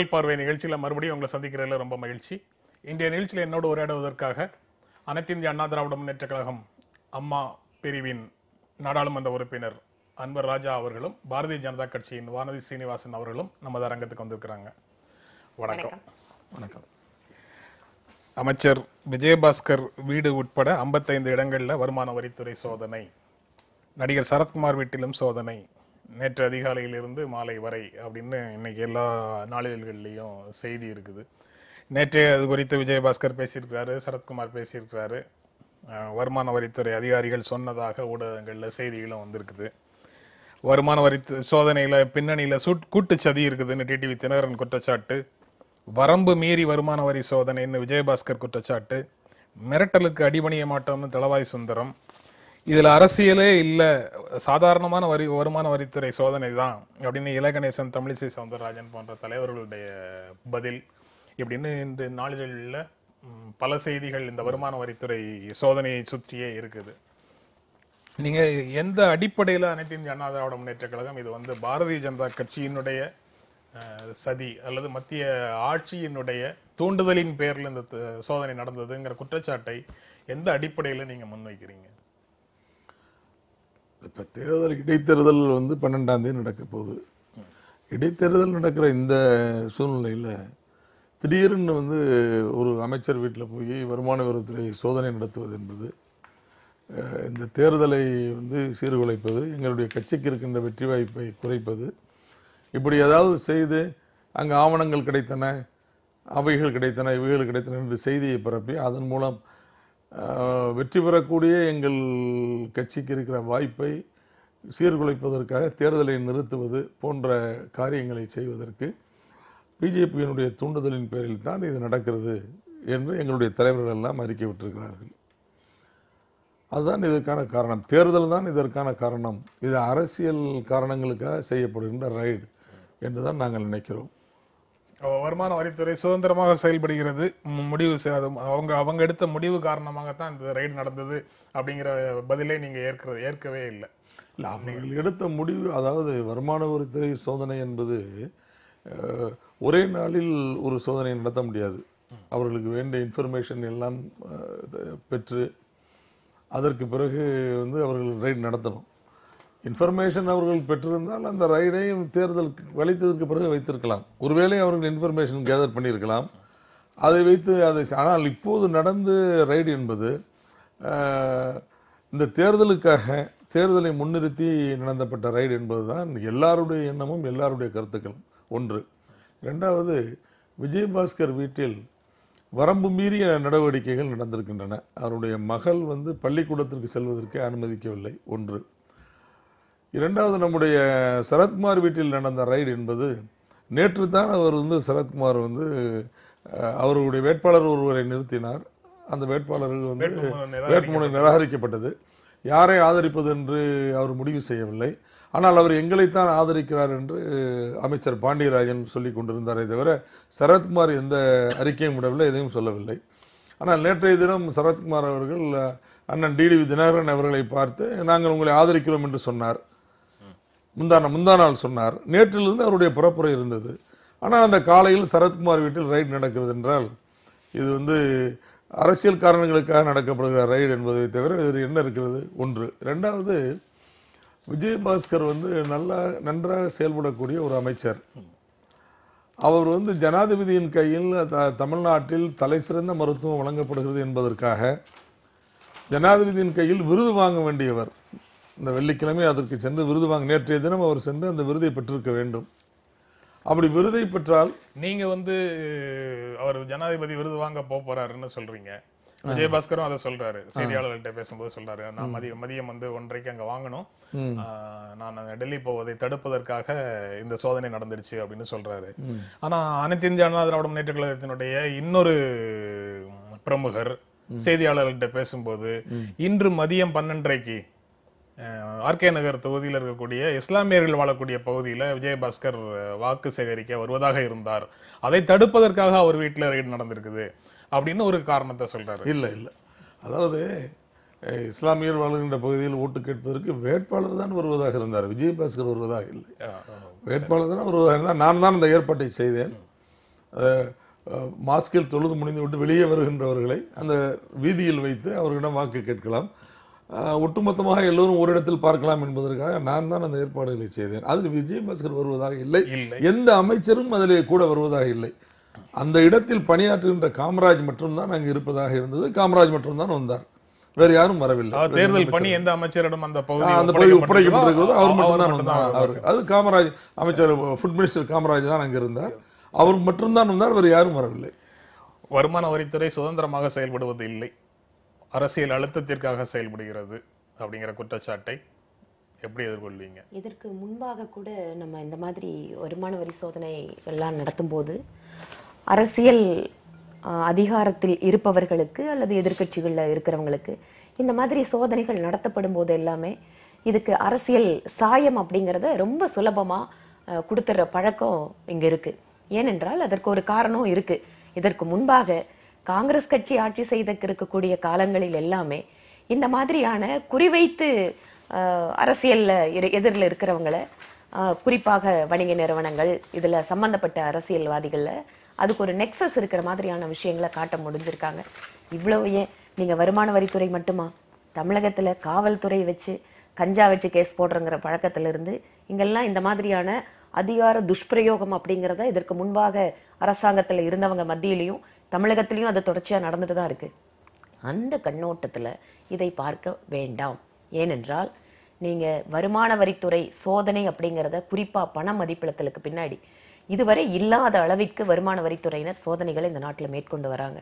முதல் பார்வை நிகழ்ச்சியில் மறுபடியும் உங்களை சந்திக்கிறதுல ரொம்ப மகிழ்ச்சி இன்றைய நிகழ்ச்சியில் என்னோடு உரையாடுவதற்காக அனைத்து இந்திய அண்ணா திராவிட முன்னேற்ற கழகம் அம்மா பிரிவின் நாடாளுமன்ற உறுப்பினர் அன்பர் ராஜா அவர்களும் பாரதிய ஜனதா கட்சியின் வானதி சீனிவாசன் அவர்களும் நமது அரங்கத்துக்கு வந்திருக்கிறாங்க வணக்கம் வணக்கம் அமைச்சர் விஜயபாஸ்கர் வீடு உட்பட ஐம்பத்தைந்து இடங்களில் வருமான வரித்துறை சோதனை நடிகர் சரத்குமார் வீட்டிலும் சோதனை நேற்று அதிகாலையிலிருந்து மாலை வரை அப்படின்னு இன்னைக்கு எல்லா நாளிதழ்கள்லேயும் செய்தி இருக்குது நேற்று அது குறித்து விஜயபாஸ்கர் பேசியிருக்கிறாரு சரத்குமார் பேசியிருக்கிறாரு வருமான வரித்துறை அதிகாரிகள் சொன்னதாக ஊடகங்களில் செய்திகளும் வந்திருக்குது வருமான வரி சோதனையில் பின்னணியில் சுட் கூட்டு சதி இருக்குதுன்னு டிடிவி தினகரன் குற்றச்சாட்டு வரம்பு மீறி வருமான வரி சோதனைன்னு விஜயபாஸ்கர் குற்றச்சாட்டு மிரட்டலுக்கு அடிபணிய மாட்டோம்னு தளவாய் சுந்தரம் இதில் அரசியலே இல்லை சாதாரணமான வரி வருமான வரித்துறை சோதனை தான் அப்படின்னு இலகணேசன் தமிழிசை சவுந்தரராஜன் போன்ற தலைவர்களுடைய பதில் இப்படின்னு இன்று நாளிதழில் பல செய்திகள் இந்த வருமான வரித்துறை சோதனையை சுற்றியே இருக்குது நீங்கள் எந்த அடிப்படையில் அனைத்து இந்திய அண்ணா திராவிட முன்னேற்ற கழகம் இது வந்து பாரதிய ஜனதா கட்சியினுடைய சதி அல்லது மத்திய ஆட்சியினுடைய தூண்டுதலின் பேரில் இந்த சோதனை நடந்ததுங்கிற குற்றச்சாட்டை எந்த அடிப்படையில் நீங்கள் முன்வைக்கிறீங்க இப்போ தேர்தல் இடைத்தேர்தல் வந்து பன்னெண்டாம் தேதி நடக்க போகுது இடைத்தேர்தல் நடக்கிற இந்த சூழ்நிலையில் திடீர்னு வந்து ஒரு அமைச்சர் வீட்டில் போய் வருமான வரித்துறை சோதனை நடத்துவது என்பது இந்த தேர்தலை வந்து சீர்குலைப்பது எங்களுடைய கட்சிக்கு இருக்கின்ற வெற்றி வாய்ப்பை குறைப்பது இப்படி ஏதாவது செய்து அங்கே ஆவணங்கள் கிடைத்தன அவைகள் கிடைத்தன இவைகள் கிடைத்தன என்று செய்தியை பரப்பி அதன் மூலம் வெற்றி பெறக்கூடிய எங்கள் கட்சிக்கு இருக்கிற வாய்ப்பை சீர்குலைப்பதற்காக தேர்தலை நிறுத்துவது போன்ற காரியங்களை செய்வதற்கு பிஜேபியினுடைய தூண்டுதலின் பேரில் தான் இது நடக்கிறது என்று எங்களுடைய தலைவர்கள் எல்லாம் அறிக்கை விட்டிருக்கிறார்கள் அதுதான் இதற்கான காரணம் தேர்தல் தான் இதற்கான காரணம் இது அரசியல் காரணங்களுக்காக செய்யப்படுகின்ற ரைடு என்று தான் நாங்கள் நினைக்கிறோம் வருமான வரித்துறை சுதந்திரமாக செயல்படுகிறது முடிவு அவங்க அவங்க எடுத்த முடிவு காரணமாகத்தான் இந்த ரைடு நடந்தது அப்படிங்கிற பதிலே நீங்கள் ஏற்கிறது ஏற்கவே இல்லை இல்லை அவங்க எடுத்த முடிவு அதாவது வருமான வரித்துறை சோதனை என்பது ஒரே நாளில் ஒரு சோதனை நடத்த முடியாது அவர்களுக்கு வேண்டிய இன்ஃபர்மேஷன் எல்லாம் பெற்று அதற்கு பிறகு வந்து அவர்கள் ரைடு நடத்தணும் இன்ஃபர்மேஷன் அவர்கள் பெற்றிருந்தால் அந்த ரைடையும் தேர்தல் வலித்ததற்கு பிறகு வைத்திருக்கலாம் ஒருவேளை அவர்கள் இன்ஃபர்மேஷன் கேதர் பண்ணியிருக்கலாம் அதை வைத்து அதை ஆனால் இப்போது நடந்து ரைடு என்பது இந்த தேர்தலுக்காக தேர்தலை முன்னிறுத்தி நடந்தப்பட்ட ரைடு என்பது தான் எல்லாருடைய எண்ணமும் எல்லாருடைய கருத்துக்களும் ஒன்று ரெண்டாவது விஜயபாஸ்கர் வீட்டில் வரம்பு மீறிய நடவடிக்கைகள் நடந்திருக்கின்றன அவருடைய மகள் வந்து பள்ளிக்கூடத்திற்கு செல்வதற்கே அனுமதிக்கவில்லை ஒன்று இரண்டாவது நம்முடைய சரத்குமார் வீட்டில் நடந்த ரைடு என்பது நேற்று தான் அவர் வந்து சரத்குமார் வந்து அவருடைய வேட்பாளர் ஒருவரை நிறுத்தினார் அந்த வேட்பாளர்கள் வந்து வேட்புமனு நிராகரிக்கப்பட்டது யாரை ஆதரிப்பது என்று அவர் முடிவு செய்யவில்லை ஆனால் அவர் எங்களைத்தான் ஆதரிக்கிறார் என்று அமைச்சர் பாண்டியராஜன் சொல்லி கொண்டிருந்தாரே தவிர சரத்குமார் எந்த அறிக்கையும் விடவில்லை எதையும் சொல்லவில்லை ஆனால் நேற்றைய தினம் சரத்குமார் அவர்கள் அண்ணன் டிடிவி தினகரன் அவர்களை பார்த்து நாங்கள் உங்களை ஆதரிக்கிறோம் என்று சொன்னார் முந்தான முந்தா நாள் சொன்னார் நேற்றிலிருந்து அவருடைய புறப்புரை இருந்தது ஆனால் அந்த காலையில் சரத்குமார் வீட்டில் ரைடு நடக்கிறது என்றால் இது வந்து அரசியல் காரணங்களுக்காக நடக்கப்படுகிற ரைடு என்பதை தவிர இதில் என்ன இருக்கிறது ஒன்று ரெண்டாவது விஜயபாஸ்கர் வந்து நல்லா நன்றாக செயல்படக்கூடிய ஒரு அமைச்சர் அவர் வந்து ஜனாதிபதியின் கையில் த தமிழ்நாட்டில் தலை சிறந்த மருத்துவம் வழங்கப்படுகிறது என்பதற்காக ஜனாதிபதியின் கையில் விருது வாங்க வேண்டியவர் இந்த வெள்ளிக்கிழமை அதற்கு சென்று விருது வாங்க நேற்றைய தினம் அவர் சென்று அந்த விருதை பெற்றிருக்க வேண்டும் அப்படி விருதை பெற்றால் நீங்க வந்து அவர் ஜனாதிபதி விருது வாங்க போறாருன்னு சொல்றீங்க விஜயபாஸ்கரும் அதை சொல்றாரு செய்தியாளர்கள்ட்ட பேசும்போது சொல்றாரு நான் மதியம் மதியம் வந்து ஒன்றைக்கு அங்க வாங்கணும் நான் டெல்லி போவதை தடுப்பதற்காக இந்த சோதனை நடந்துருச்சு அப்படின்னு சொல்றாரு ஆனா அனைத்து இந்திய அண்ணா திராவிட முன்னேற்ற கழகத்தினுடைய இன்னொரு பிரமுகர் செய்தியாளர்கள்ட்ட பேசும்போது இன்று மதியம் பன்னெண்டரைக்கு ஆர்கே நகர் தொகுதியில் இருக்கக்கூடிய இஸ்லாமியர்கள் வாழக்கூடிய பகுதியில் விஜயபாஸ்கர் வாக்கு சேகரிக்க வருவதாக இருந்தார் அதை தடுப்பதற்காக அவர் வீட்டில் ரைடு நடந்திருக்குது அப்படின்னு ஒரு காரணத்தை சொல்கிறார் இல்லை இல்லை அதாவது இஸ்லாமியர் வாழ்கின்ற பகுதியில் ஓட்டு கேட்பதற்கு வேட்பாளர் தான் வருவதாக இருந்தார் விஜயபாஸ்கர் வருவதாக இல்லை வேட்பாளர் தான் வருவதாக இருந்தால் நான் தான் அந்த ஏற்பாட்டை செய்தேன் மாஸ்கில் தொழுது முடிந்து விட்டு வெளியே வருகின்றவர்களை அந்த வீதியில் வைத்து அவர்களிடம் வாக்கு கேட்கலாம் ஒட்டுமொத்தமாக எல்லோரும் ஒரு இடத்தில் பார்க்கலாம் என்பதற்காக நான் தான் அந்த ஏற்பாடுகளை செய்தேன் அதில் விஜயபாஸ்கர் வருவதாக இல்லை எந்த அமைச்சரும் அதில் கூட வருவதாக இல்லை அந்த இடத்தில் பணியாற்றுகின்ற காமராஜ் மட்டும்தான் அங்கு இருப்பதாக இருந்தது காமராஜ் மட்டும்தான் வந்தார் வேறு யாரும் வரவில்லை தேர்தல் பணி எந்த அமைச்சரிடம் அந்த பகுதி அந்த பகுதி ஒப்படைக்கப்பட்டிருக்கிறது அவர் மட்டும்தான் வந்தார் அது காமராஜ் அமைச்சர் ஃபுட் மினிஸ்டர் காமராஜ் தான் அங்கே இருந்தார் அவர் மட்டும்தான் வந்தார் வேறு யாரும் வரவில்லை வருமான வரித்துறை சுதந்திரமாக செயல்படுவது இல்லை அரசியல் அழுத்தத்திற்காக செயல்படுகிறது அப்படிங்கிற குற்றச்சாட்டை எப்படி எதிர்கொள்வீங்க இதற்கு முன்பாக கூட நம்ம இந்த மாதிரி வருமான வரி சோதனை எல்லாம் நடத்தும்போது அரசியல் அதிகாரத்தில் இருப்பவர்களுக்கு அல்லது எதிர்கட்சிகளில் இருக்கிறவங்களுக்கு இந்த மாதிரி சோதனைகள் நடத்தப்படும் போது எல்லாமே இதுக்கு அரசியல் சாயம் அப்படிங்கிறத ரொம்ப சுலபமாக கொடுத்துட்ற பழக்கம் இங்கே இருக்குது ஏனென்றால் அதற்கு ஒரு காரணம் இருக்குது இதற்கு முன்பாக காங்கிரஸ் கட்சி ஆட்சி செய்த இருக்கக்கூடிய காலங்களில் எல்லாமே இந்த மாதிரியான குறிவைத்து அரசியலில் எதிரில் இருக்கிறவங்களை குறிப்பாக வணிக நிறுவனங்கள் இதில் சம்பந்தப்பட்ட அரசியல்வாதிகளில் அதுக்கு ஒரு நெக்ஸஸ் இருக்கிற மாதிரியான விஷயங்களை காட்ட முடிஞ்சிருக்காங்க இவ்வளவு ஏன் நீங்கள் வருமான வரித்துறை மட்டுமா தமிழகத்தில் காவல்துறை வச்சு கஞ்சா வச்சு கேஸ் போடுறங்கிற பழக்கத்திலிருந்து இங்கெல்லாம் இந்த மாதிரியான அதிகார துஷ்பிரயோகம் அப்படிங்கிறத இதற்கு முன்பாக அரசாங்கத்தில் இருந்தவங்க மத்தியிலையும் தமிழகத்திலையும் அது தொடர்ச்சியாக நடந்துட்டு தான் இருக்குது அந்த கண்ணோட்டத்தில் இதை பார்க்க வேண்டாம் ஏனென்றால் நீங்கள் வருமான வரித்துறை சோதனை அப்படிங்கிறத குறிப்பாக பண மதிப்பிழத்தலுக்கு பின்னாடி இதுவரை இல்லாத அளவிற்கு வருமான வரித்துறையினர் சோதனைகளை இந்த நாட்டில் மேற்கொண்டு வராங்க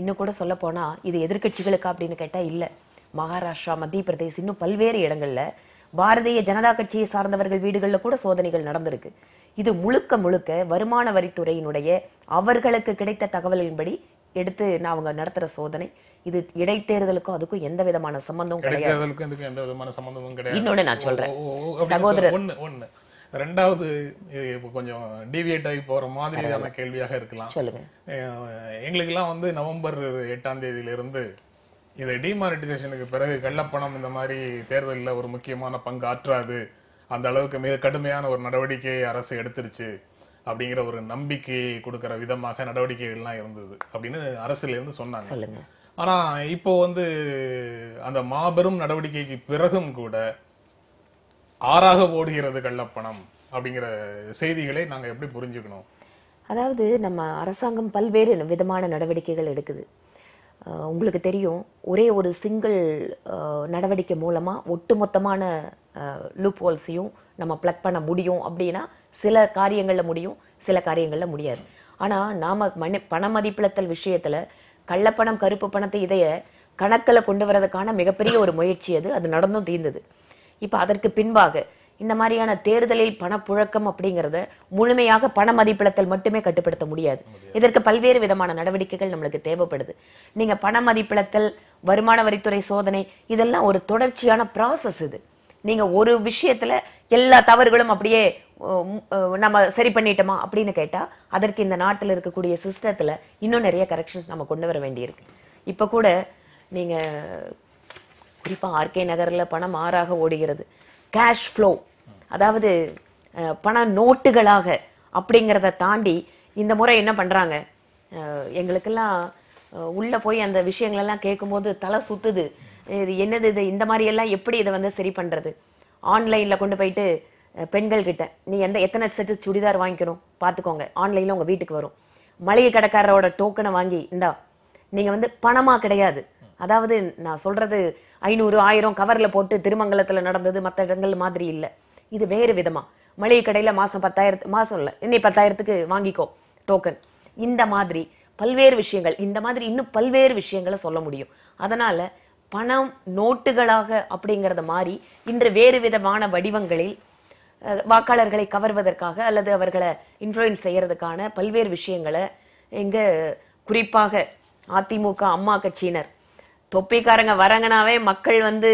இன்னும் கூட சொல்லப்போனால் இது எதிர்கட்சிகளுக்கா அப்படின்னு கேட்டால் இல்லை மகாராஷ்டிரா மத்திய பிரதேஷ் இன்னும் பல்வேறு இடங்களில் பாரதிய ஜனதா கட்சியை சார்ந்தவர்கள் வீடுகளில் கூட சோதனைகள் நடந்திருக்கு இது முழுக்க முழுக்க வருமான வரித்துறையினுடைய அவர்களுக்கு கிடைத்த தகவலின்படி எடுத்து நான் அவங்க நடத்துகிற சோதனை இது இடைத்தேர்தலுக்கும் அதுக்கும் எந்த விதமான சம்பந்தமும் கிடையாது எந்த விதமான சம்பந்தமும் கிடையாது நான் சொல்றேன் சகோதரர் ஒன்று ஒன்று ரெண்டாவது கொஞ்சம் டிவியேட் ஆகி போற மாதிரியான கேள்வியாக இருக்கலாம் எங்களுக்கெல்லாம் வந்து நவம்பர் எட்டாம் தேதியிலிருந்து இது டிமானிட்டைசேஷனுக்கு பிறகு கள்ளப்பணம் இந்த மாதிரி தேர்தலில் ஒரு முக்கியமான பங்கு ஆற்றாது அந்த அளவுக்கு மிக கடுமையான ஒரு நடவடிக்கையை அரசு எடுத்துருச்சு அப்படிங்கிற ஒரு நம்பிக்கை கொடுக்குற விதமாக நடவடிக்கைகள்லாம் இருந்தது அப்படின்னு அரசுலேருந்து சொன்னாங்க ஆனால் இப்போ வந்து அந்த மாபெரும் நடவடிக்கைக்கு பிறகும் கூட ஆறாக ஓடுகிறது கள்ளப்பணம் அப்படிங்கிற செய்திகளை நாங்கள் எப்படி புரிஞ்சுக்கணும் அதாவது நம்ம அரசாங்கம் பல்வேறு விதமான நடவடிக்கைகள் எடுக்குது உங்களுக்கு தெரியும் ஒரே ஒரு சிங்கிள் நடவடிக்கை மூலமாக ஒட்டுமொத்தமான லூப் ஹோல்ஸையும் நம்ம ப்ளக் பண்ண முடியும் அப்படின்னா சில காரியங்களில் முடியும் சில காரியங்களில் முடியாது ஆனால் நாம் மணி பண மதிப்பிழத்தல் விஷயத்தில் கள்ளப்பணம் கருப்பு பணத்தை இதைய கணக்கில் கொண்டு வரதுக்கான மிகப்பெரிய ஒரு முயற்சி அது அது நடந்தும் தீர்ந்தது இப்போ அதற்கு பின்பாக இந்த மாதிரியான தேர்தலில் பணப்புழக்கம் அப்படிங்கிறத முழுமையாக பண மதிப்பிழத்தல் மட்டுமே கட்டுப்படுத்த முடியாது இதற்கு பல்வேறு விதமான நடவடிக்கைகள் நம்மளுக்கு தேவைப்படுது நீங்க பண மதிப்பிழத்தல் வருமான வரித்துறை சோதனை இதெல்லாம் ஒரு தொடர்ச்சியான ப்ராசஸ் இது நீங்க ஒரு விஷயத்துல எல்லா தவறுகளும் அப்படியே நம்ம சரி பண்ணிட்டோமா அப்படின்னு கேட்டா அதற்கு இந்த நாட்டில் இருக்கக்கூடிய சிஸ்டத்துல இன்னும் நிறைய கரெக்ஷன்ஸ் நம்ம கொண்டு வர வேண்டியிருக்கு இப்ப கூட நீங்க குறிப்பா ஆர்கே நகர்ல பணம் ஆறாக ஓடுகிறது கேஷ் ஃப்ளோ அதாவது பண நோட்டுகளாக அப்படிங்கிறத தாண்டி இந்த முறை என்ன பண்ணுறாங்க எங்களுக்கெல்லாம் உள்ளே போய் அந்த விஷயங்களெல்லாம் கேட்கும்போது தலை சுற்றுது இது என்னது இது இந்த மாதிரியெல்லாம் எப்படி இதை வந்து சரி பண்ணுறது ஆன்லைனில் கொண்டு போயிட்டு பெண்கள்கிட்ட நீ எந்த எத்தனை செட்டு சுடிதார் வாங்கிக்கணும் பார்த்துக்கோங்க ஆன்லைனில் உங்கள் வீட்டுக்கு வரும் மளிகை கடைக்காரரோட டோக்கனை வாங்கி இந்தா நீங்கள் வந்து பணமாக கிடையாது அதாவது நான் சொல்கிறது ஐநூறு ஆயிரம் கவரில் போட்டு திருமங்கலத்தில் நடந்தது மற்ற இடங்கள் மாதிரி இல்லை இது வேறு விதமாக மளிகை கடையில் மாதம் பத்தாயிரத்து மாதம் இல்லை இன்னைக்கு பத்தாயிரத்துக்கு வாங்கிக்கோ டோக்கன் இந்த மாதிரி பல்வேறு விஷயங்கள் இந்த மாதிரி இன்னும் பல்வேறு விஷயங்களை சொல்ல முடியும் அதனால் பணம் நோட்டுகளாக அப்படிங்கிறத மாறி இன்று வேறு விதமான வடிவங்களில் வாக்காளர்களை கவர்வதற்காக அல்லது அவர்களை இன்ஃப்ளூயன்ஸ் செய்கிறதுக்கான பல்வேறு விஷயங்களை இங்கே குறிப்பாக அதிமுக அம்மா கட்சியினர் தொப்பிக்காரங்க வராங்கனாவே மக்கள் வந்து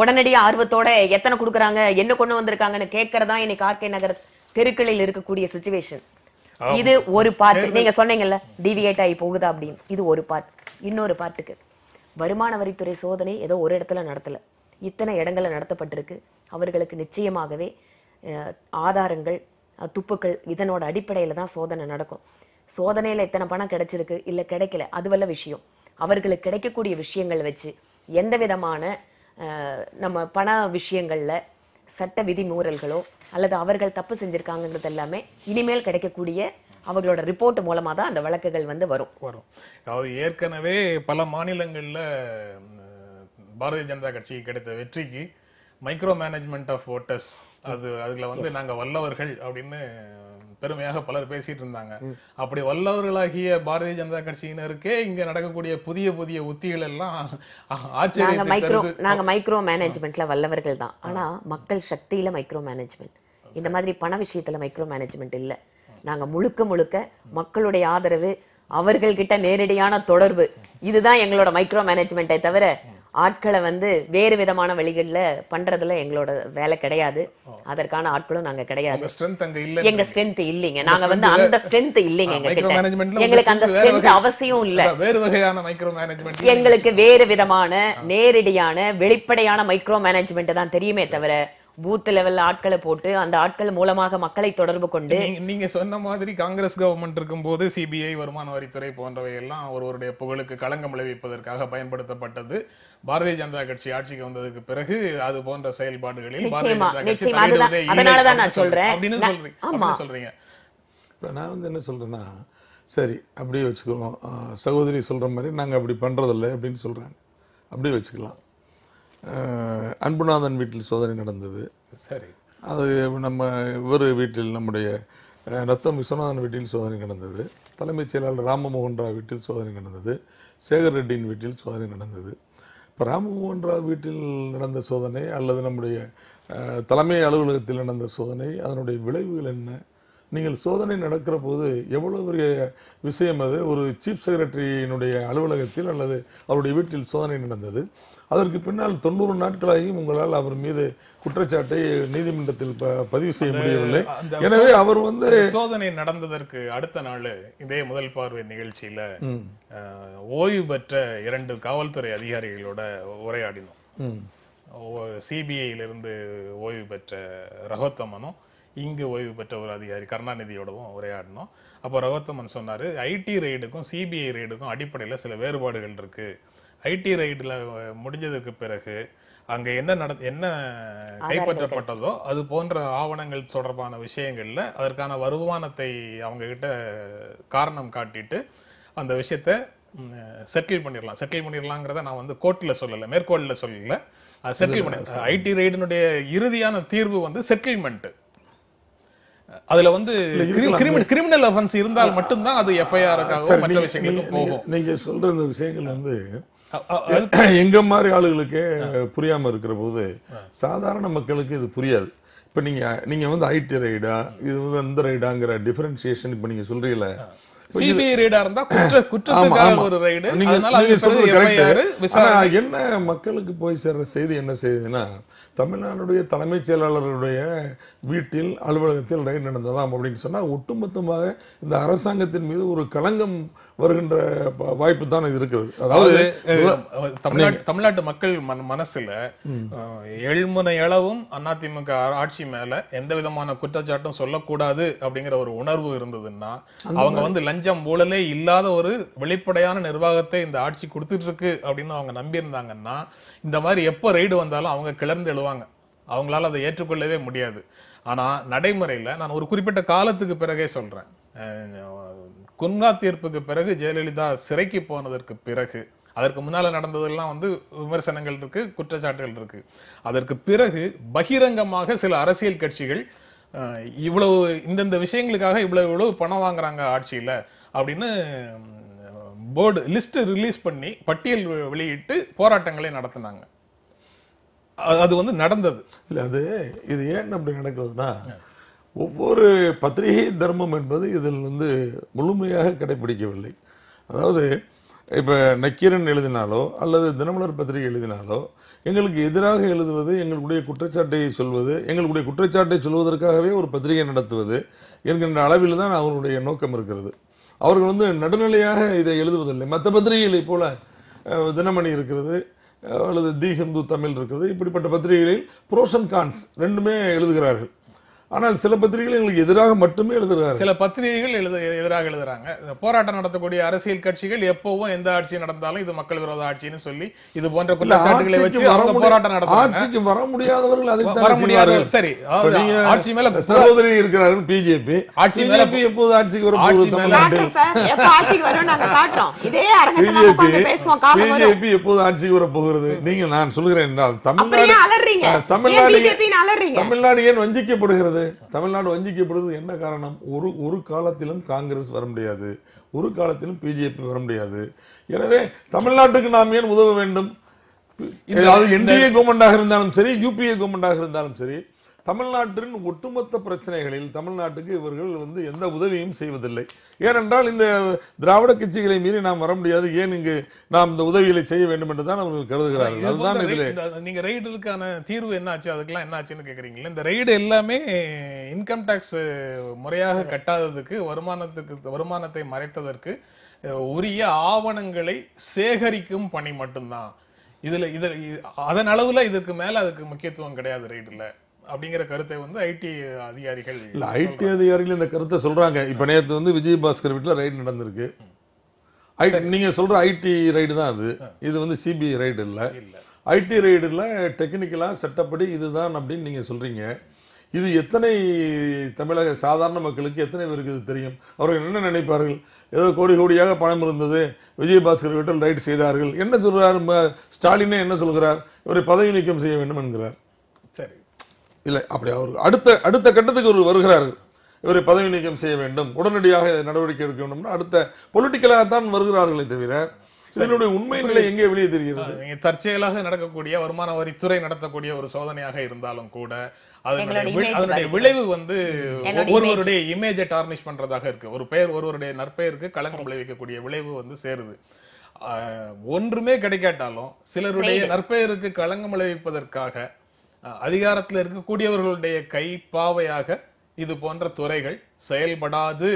உடனடி ஆர்வத்தோட எத்தனை கொடுக்குறாங்க என்ன கொண்டு வந்திருக்காங்கன்னு கேட்கறதா இன்னைக்கு ஆர்கே நகர் தெருக்களில் இருக்கக்கூடிய சுச்சுவேஷன் இது ஒரு பார்ட் நீங்க சொன்னீங்கல்ல டிவியேட் ஆகி போகுதா அப்படின்னு இது ஒரு பார்ட் இன்னொரு பார்ட்டுக்கு வருமான வரித்துறை சோதனை ஏதோ ஒரு இடத்துல நடத்தல இத்தனை இடங்கள்ல நடத்தப்பட்டிருக்கு அவர்களுக்கு நிச்சயமாகவே ஆதாரங்கள் துப்புக்கள் இதனோட அடிப்படையில் தான் சோதனை நடக்கும் சோதனையில் எத்தனை பணம் கிடைச்சிருக்கு இல்லை கிடைக்கல அதுவல்ல விஷயம் அவர்களுக்கு கிடைக்கக்கூடிய விஷயங்களை வச்சு எந்த விதமான நம்ம பண விஷயங்களில் சட்ட விதி மீறல்களோ அல்லது அவர்கள் தப்பு செஞ்சுருக்காங்கன்றது எல்லாமே இனிமேல் கிடைக்கக்கூடிய அவர்களோட ரிப்போர்ட் மூலமாக தான் அந்த வழக்குகள் வந்து வரும் வரும் அதாவது ஏற்கனவே பல மாநிலங்களில் பாரதிய ஜனதா கட்சிக்கு கிடைத்த வெற்றிக்கு மைக்ரோ மேனேஜ்மெண்ட் ஆஃப் ஓட்டர்ஸ் அது அதுல வந்து நாங்க வல்லவர்கள் அப்படின்னு பெருமையாக பலர் பேசிட்டு இருந்தாங்க அப்படி வல்லவர்களாகிய பாரதிய ஜனதா கட்சியினருக்கே இங்க நடக்கக்கூடிய புதிய புதிய உத்திகள் எல்லாம் மைக்ரோ நாங்க மைக்ரோ மேனேஜ்மெண்ட்ல வல்லவர்கள் தான் ஆனா மக்கள் சக்தியில மைக்ரோ மேனேஜ்மெண்ட் இந்த மாதிரி பண விஷயத்துல மைக்ரோ மேனேஜ்மெண்ட் இல்ல நாங்க முழுக்க முழுக்க மக்களுடைய ஆதரவு அவர்கள் கிட்ட நேரடியான தொடர்பு இதுதான் எங்களோட மைக்ரோ மேனேஜ்மெண்ட்டை தவிர ஆட்களை வந்து வேறு விதமான வழிகளில் பண்ணுறதுல எங்களோட வேலை கிடையாது அதற்கான ஆட்களும் நாங்கள் கிடையாது எங்கள் ஸ்ட்ரென்த் இல்லைங்க நாங்கள் வந்து அந்த ஸ்ட்ரென்த் இல்லைங்க எங்களுக்கு அந்த ஸ்ட்ரென்த் அவசியம் இல்லை எங்களுக்கு வேறு விதமான நேரடியான வெளிப்படையான மைக்ரோ மேனேஜ்மெண்ட் தான் தெரியுமே தவிர பூத் லெவல் ஆட்களை போட்டு அந்த ஆட்கள் மூலமாக மக்களை தொடர்பு கொண்டு நீங்க சொன்ன மாதிரி காங்கிரஸ் கவர்மெண்ட் இருக்கும் போது சிபிஐ வருமான வரித்துறை போன்றவை எல்லாம் ஒருவருடைய புகழுக்கு களங்கம் விளைவிப்பதற்காக பயன்படுத்தப்பட்டது பாரதிய ஜனதா கட்சி ஆட்சிக்கு வந்ததுக்கு பிறகு அது போன்ற செயல்பாடுகளில் அதனாலதான் நான் சொல்றேன் அப்படின்னு சொல்றீங்க நான் வந்து என்ன சொல்றேன்னா சரி அப்படியே வச்சுக்குவோம் சகோதரி சொல்ற மாதிரி நாங்க அப்படி பண்றதில்லை அப்படின்னு சொல்றாங்க அப்படியே வச்சுக்கலாம் அன்புநாதன் வீட்டில் சோதனை நடந்தது சரி அது நம்ம இவர் வீட்டில் நம்முடைய ரத்தம் விஸ்வநாதன் வீட்டில் சோதனை நடந்தது தலைமைச் செயலாளர் ராமமோகன் ராவ் வீட்டில் சோதனை நடந்தது சேகர் ரெட்டியின் வீட்டில் சோதனை நடந்தது இப்போ ராமமோகன் ராவ் வீட்டில் நடந்த சோதனை அல்லது நம்முடைய தலைமை அலுவலகத்தில் நடந்த சோதனை அதனுடைய விளைவுகள் என்ன நீங்கள் சோதனை நடக்கிற போது எவ்வளோ பெரிய விஷயம் அது ஒரு சீஃப் செக்ரட்டரியினுடைய அலுவலகத்தில் அல்லது அவருடைய வீட்டில் சோதனை நடந்தது அதற்கு பின்னால் தொண்ணூறு நாட்களாகியும் உங்களால் அவர் மீது குற்றச்சாட்டை நீதிமன்றத்தில் பதிவு செய்ய முடியவில்லை எனவே அவர் வந்து சோதனை நடந்ததற்கு அடுத்த நாள் இதே முதல் பார்வை நிகழ்ச்சியில ஓய்வு பெற்ற இரண்டு காவல்துறை அதிகாரிகளோட உரையாடினோம் சிபிஐயிலிருந்து ஓய்வு பெற்ற ரகோத்தமனும் இங்கு ஓய்வு பெற்ற ஒரு அதிகாரி கருணாநிதியோடவும் உரையாடினோம் அப்போ ரகோத்தமன் சொன்னார் ஐடி ரெய்டுக்கும் சிபிஐ ரெய்டுக்கும் அடிப்படையில் சில வேறுபாடுகள் இருக்குது ஐடி ரைடில் முடிஞ்சதுக்கு பிறகு அங்கே என்ன நட என்ன கைப்பற்றப்பட்டதோ அது போன்ற ஆவணங்கள் தொடர்பான விஷயங்களில் அதற்கான வருமானத்தை அவங்கக்கிட்ட காரணம் காட்டிட்டு அந்த விஷயத்த செட்டில் பண்ணிடலாம் செட்டில் பண்ணிடலாங்கிறத நான் வந்து கோர்ட்டில் சொல்லலை மேற்கோளில் சொல்லலை செட்டில் பண்ண ஐடி ரைடினுடைய இறுதியான தீர்வு வந்து செட்டில்மெண்ட்டு அதுல வந்து கிரிமினல் அஃபென்ஸ் இருந்தால் மட்டும்தான் அது எஃப்ஐஆருக்காக மற்ற விஷயங்களுக்கும் போகும் நீங்க சொல்ற இந்த விஷயங்கள் வந்து எங்க மாதிரி ஆளுகளுக்கு புரியாம இருக்கிற போது சாதாரண மக்களுக்கு இது புரியாது இப்ப நீங்க நீங்க வந்து ஐடி ரைடா இது வந்து அந்த ரைடாங்கிற டிஃபரன்சியேஷன் இப்ப நீங்க சொல்கிறீங்கள என்ன மக்களுக்கு போய் சேர்ற செய்தி என்ன செய்யுதுன்னா தமிழ்நாடுடைய தலைமைச் செயலாளருடைய வீட்டில் அலுவலகத்தில் ரைடு நடந்ததாம் அப்படின்னு சொன்னா ஒட்டுமொத்தமாக இந்த அரசாங்கத்தின் மீது ஒரு களங்கம் வருகின்ற வாய்ப்பு தான் இது இருக்குது அதாவது தமிழ்நாட்டு தமிழ்நாட்டு மக்கள் மன மனசுல எழுமுனை அளவும் அதிமுக ஆட்சி மேல எந்த விதமான குற்றச்சாட்டும் சொல்லக்கூடாது அப்படிங்கிற ஒரு உணர்வு இருந்ததுன்னா அவங்க வந்து லஞ்சம் ஊழலே இல்லாத ஒரு வெளிப்படையான நிர்வாகத்தை இந்த ஆட்சி கொடுத்துட்டு இருக்கு அப்படின்னு அவங்க நம்பி இருந்தாங்கன்னா இந்த மாதிரி எப்போ ரெய்டு வந்தாலும் அவங்க கிளர்ந்து எழுவாங்க அவங்களால அதை ஏற்றுக்கொள்ளவே முடியாது ஆனா நடைமுறையில நான் ஒரு குறிப்பிட்ட காலத்துக்கு பிறகே சொல்றேன் குன்கா தீர்ப்புக்கு பிறகு ஜெயலலிதா சிறைக்கு போனதற்கு பிறகு அதற்கு முன்னால் நடந்ததெல்லாம் வந்து விமர்சனங்கள் இருக்கு குற்றச்சாட்டுகள் இருக்கு அதற்கு பிறகு பகிரங்கமாக சில அரசியல் கட்சிகள் இவ்வளவு இந்தந்த விஷயங்களுக்காக இவ்வளவு இவ்வளவு பணம் வாங்குறாங்க ஆட்சியில் அப்படின்னு போர்டு லிஸ்ட் ரிலீஸ் பண்ணி பட்டியல் வெளியிட்டு போராட்டங்களை நடத்தினாங்க அது வந்து நடந்தது இல்லை அது இது ஏன் அப்படி நடக்குதுன்னா ஒவ்வொரு பத்திரிகை தர்மம் என்பது இதில் வந்து முழுமையாக கடைபிடிக்கவில்லை அதாவது இப்போ நக்கீரன் எழுதினாலோ அல்லது தினமலர் பத்திரிகை எழுதினாலோ எங்களுக்கு எதிராக எழுதுவது எங்களுடைய குற்றச்சாட்டை சொல்வது எங்களுடைய குற்றச்சாட்டை சொல்வதற்காகவே ஒரு பத்திரிகை நடத்துவது என்கின்ற அளவில் தான் அவருடைய நோக்கம் இருக்கிறது அவர்கள் வந்து நடுநிலையாக இதை எழுதுவதில்லை மற்ற பத்திரிகைகளை போல தினமணி இருக்கிறது அல்லது தி ஹிந்து தமிழ் இருக்கிறது இப்படிப்பட்ட பத்திரிகைகளில் புரோஷன் கான்ஸ் ரெண்டுமே எழுதுகிறார்கள் ஆனால் சில பத்திரிகைகள் எங்களுக்கு எதிராக மட்டுமே எழுதுறாங்க சில பத்திரிகைகள் எழுத எதிராக எழுதுறாங்க போராட்டம் நடத்தக்கூடிய அரசியல் கட்சிகள் எப்பவும் எந்த ஆட்சி நடந்தாலும் இது மக்கள் விரோத ஆட்சின்னு சொல்லி இது போன்ற குற்றச்சாட்டுகளை வச்சு அவங்க போராட்டம் நடத்த ஆட்சிக்கு வர முடியாதவர்கள் அதை வர முடியாத சரி ஆட்சி மேல சகோதரி இருக்கிறார்கள் பிஜேபி ஆட்சி மேல எப்போது ஆட்சிக்கு வர பிஜேபி எப்போது ஆட்சிக்கு வர போகிறது நீங்க நான் சொல்கிறேன் என்றால் தமிழ்நாடு தமிழ்நாடு தமிழ்நாடு ஏன் வஞ்சிக்கப்படுகிறது முடியாது தமிழ்நாடு வஞ்சிக்கப்படுறது என்ன காரணம் ஒரு ஒரு காலத்திலும் காங்கிரஸ் வர முடியாது ஒரு காலத்திலும் பிஜேபி வர முடியாது எனவே தமிழ்நாட்டுக்கு நாம் ஏன் உதவ வேண்டும் அது என்டிஏ கவர்மெண்டாக இருந்தாலும் சரி யூபிஏ கவர்மெண்டாக இருந்தாலும் சரி தமிழ்நாட்டின் ஒட்டுமொத்த பிரச்சனைகளில் தமிழ்நாட்டுக்கு இவர்கள் வந்து எந்த உதவியும் செய்வதில்லை ஏனென்றால் இந்த திராவிட கட்சிகளை மீறி நாம் வர முடியாது ஏன் இங்கு நாம் இந்த உதவிகளை செய்ய வேண்டும் என்று தான் அவர்கள் கருதுகிறார்கள் அதுதான் இதில் நீங்க ரெய்டுக்கான தீர்வு என்னாச்சு அதுக்கெல்லாம் என்னாச்சுன்னு கேட்குறீங்களா இந்த ரெய்டு எல்லாமே இன்கம் டேக்ஸ் முறையாக கட்டாததுக்கு வருமானத்துக்கு வருமானத்தை மறைத்ததற்கு உரிய ஆவணங்களை சேகரிக்கும் பணி மட்டும்தான் இதுல இதுல அதன் அளவுல இதுக்கு மேல அதுக்கு முக்கியத்துவம் கிடையாது ரைடுல அப்படிங்கிற கருத்தை வந்து ஐடி அதிகாரிகள் இல்லை ஐடி அதிகாரிகள் இந்த கருத்தை சொல்கிறாங்க இப்போ நேற்று வந்து விஜய் பாஸ்கர் வீட்டில் ரைடு நடந்திருக்கு ஐடி நீங்கள் சொல்கிற ஐடி ரைடு தான் அது இது வந்து சிபிஐ ரைடு இல்லை ஐடி ரைடில் டெக்னிக்கலாக சட்டப்படி இதுதான் அப்படின்னு நீங்கள் சொல்கிறீங்க இது எத்தனை தமிழக சாதாரண மக்களுக்கு எத்தனை பேருக்கு இது தெரியும் அவர்கள் என்ன நினைப்பார்கள் ஏதோ கோடி கோடியாக பணம் இருந்தது விஜயபாஸ்கர் வீட்டில் ரைட் செய்தார்கள் என்ன சொல்கிறார் ஸ்டாலினே என்ன சொல்கிறார் இவரை பதவி நீக்கம் செய்ய வேண்டும் என்கிறார் இல்லை அப்படி அவர் அடுத்த அடுத்த கட்டத்துக்கு இவர் வருகிறார் இவரை பதவி நீக்கம் செய்ய வேண்டும் உடனடியாக நடவடிக்கை எடுக்க வேண்டும் அடுத்த பொலிட்டிக்கலாக தான் வருகிறார்களே தவிர இதனுடைய உண்மை நிலை எங்கே வெளியே தெரிகிறது தற்செயலாக நடக்கக்கூடிய வருமான வரித்துறை நடத்தக்கூடிய ஒரு சோதனையாக இருந்தாலும் கூட அதனுடைய விளைவு வந்து ஒருவருடைய இமேஜை டார்னிஷ் பண்றதாக இருக்கு ஒரு பெயர் ஒருவருடைய நற்பெயருக்கு களங்கம் விளைவிக்கக்கூடிய விளைவு வந்து சேருது ஒன்றுமே கிடைக்காட்டாலும் சிலருடைய நற்பெயருக்கு களங்கம் விளைவிப்பதற்காக அதிகாரத்தில் இருக்கக்கூடியவர்களுடைய கைப்பாவையாக இது போன்ற துறைகள் செயல்படாது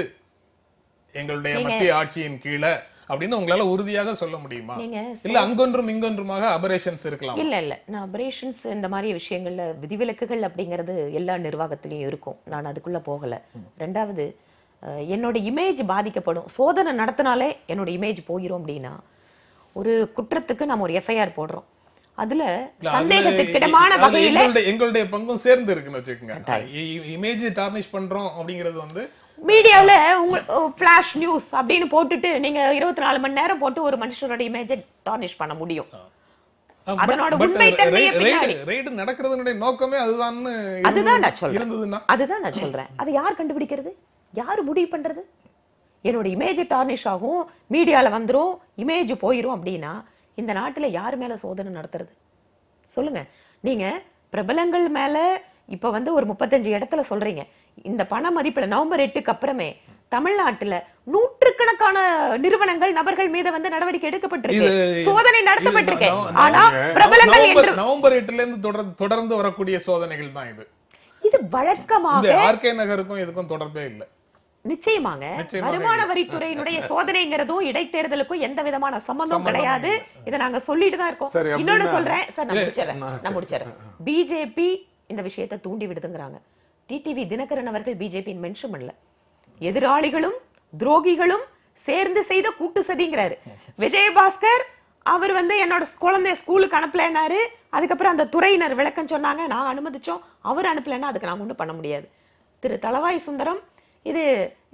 எங்களுடைய மத்திய ஆட்சியின் கீழே அப்படின்னு உங்களால உறுதியாக சொல்ல முடியுமா இல்ல அங்கொன்றும் இங்கொன்றுமாக அபரேஷன்ஸ் இருக்கலாம் இல்ல இல்ல நான் அபரேஷன்ஸ் இந்த மாதிரி விஷயங்கள்ல விதிவிலக்குகள் அப்படிங்கிறது எல்லா நிர்வாகத்திலையும் இருக்கும் நான் அதுக்குள்ள போகல ரெண்டாவது என்னோட இமேஜ் பாதிக்கப்படும் சோதனை நடத்தினாலே என்னோட இமேஜ் போயிடும் அப்படின்னா ஒரு குற்றத்துக்கு நம்ம ஒரு எஃப்ஐஆர் போடுறோம் அதுல சந்தேகத்துக்கிடமான வகையில எங்களுடைய பங்கும் சேர்ந்து இருக்குன்னு வச்சுக்கோங்க இமேஜ் டார்னிஷ் பண்றோம் அப்படிங்கிறது வந்து மீடியாவில் உங்க ஃப்ளாஷ் நியூஸ் அப்படின்னு போட்டுட்டு நீங்க இருபத்தி நாலு மணி நேரம் போட்டு ஒரு மனுஷனோட இமேஜ் டார்னிஷ் பண்ண முடியும் அதனோட உண்மை நோக்கமே அதுதான் நான் அதுதான் நான் சொல்றேன் அது யார் கண்டுபிடிக்கிறது முடிவு பண்றது என்னோட இமேஜ் டார்னிஷ் ஆகும் மீடியால வந்துடும் இமேஜ் போயிரும் அப்படின்னா இந்த நாட்டில் யார் மேலே சோதனை நடத்துறது சொல்லுங்கள் நீங்கள் பிரபலங்கள் மேலே இப்போ வந்து ஒரு முப்பத்தஞ்சு இடத்துல சொல்கிறீங்க இந்த பண மதிப்பில் நவம்பர் எட்டுக்கு அப்புறமே தமிழ்நாட்டில் நூற்றுக்கணக்கான நிறுவனங்கள் நபர்கள் மீது வந்து நடவடிக்கை எடுக்கப்பட்டிருக்கு சோதனை நடத்தப்பட்டிருக்கு ஆனா பிரபலங்கள் என்று நவம்பர் எட்டுல இருந்து தொடர்ந்து தொடர்ந்து வரக்கூடிய சோதனைகள் தான் இது இது வழக்கமாக ஆர்கே நகருக்கும் எதுக்கும் தொடர்பே இல்லை நிச்சயமாங்க வருமான வரித்துறையினுடைய சோதனைங்கிறதும் இடைத்தேர்தலுக்கும் எந்த விதமான சம்பந்தம் கிடையாது இதை நாங்க சொல்லிட்டு தான் இருக்கோம் இன்னொன்னு சொல்றேன் சார் நான் நான் பிஜேபி இந்த விஷயத்தை தூண்டி விடுதுங்கிறாங்க டிடிவி தினகரன் அவர்கள் பிஜேபியின் மென்ஷன் பண்ணல எதிராளிகளும் துரோகிகளும் சேர்ந்து செய்த கூட்டு சதிங்கிறாரு விஜயபாஸ்கர் அவர் வந்து என்னோட குழந்தைய ஸ்கூலுக்கு அனுப்பலைனாரு அதுக்கப்புறம் அந்த துறையினர் விளக்கம் சொன்னாங்க நான் அனுமதிச்சோம் அவர் அனுப்பலன்னா அதுக்கு நான் ஒன்றும் பண்ண முடியாது திரு தளவாய் சுந்தரம் இது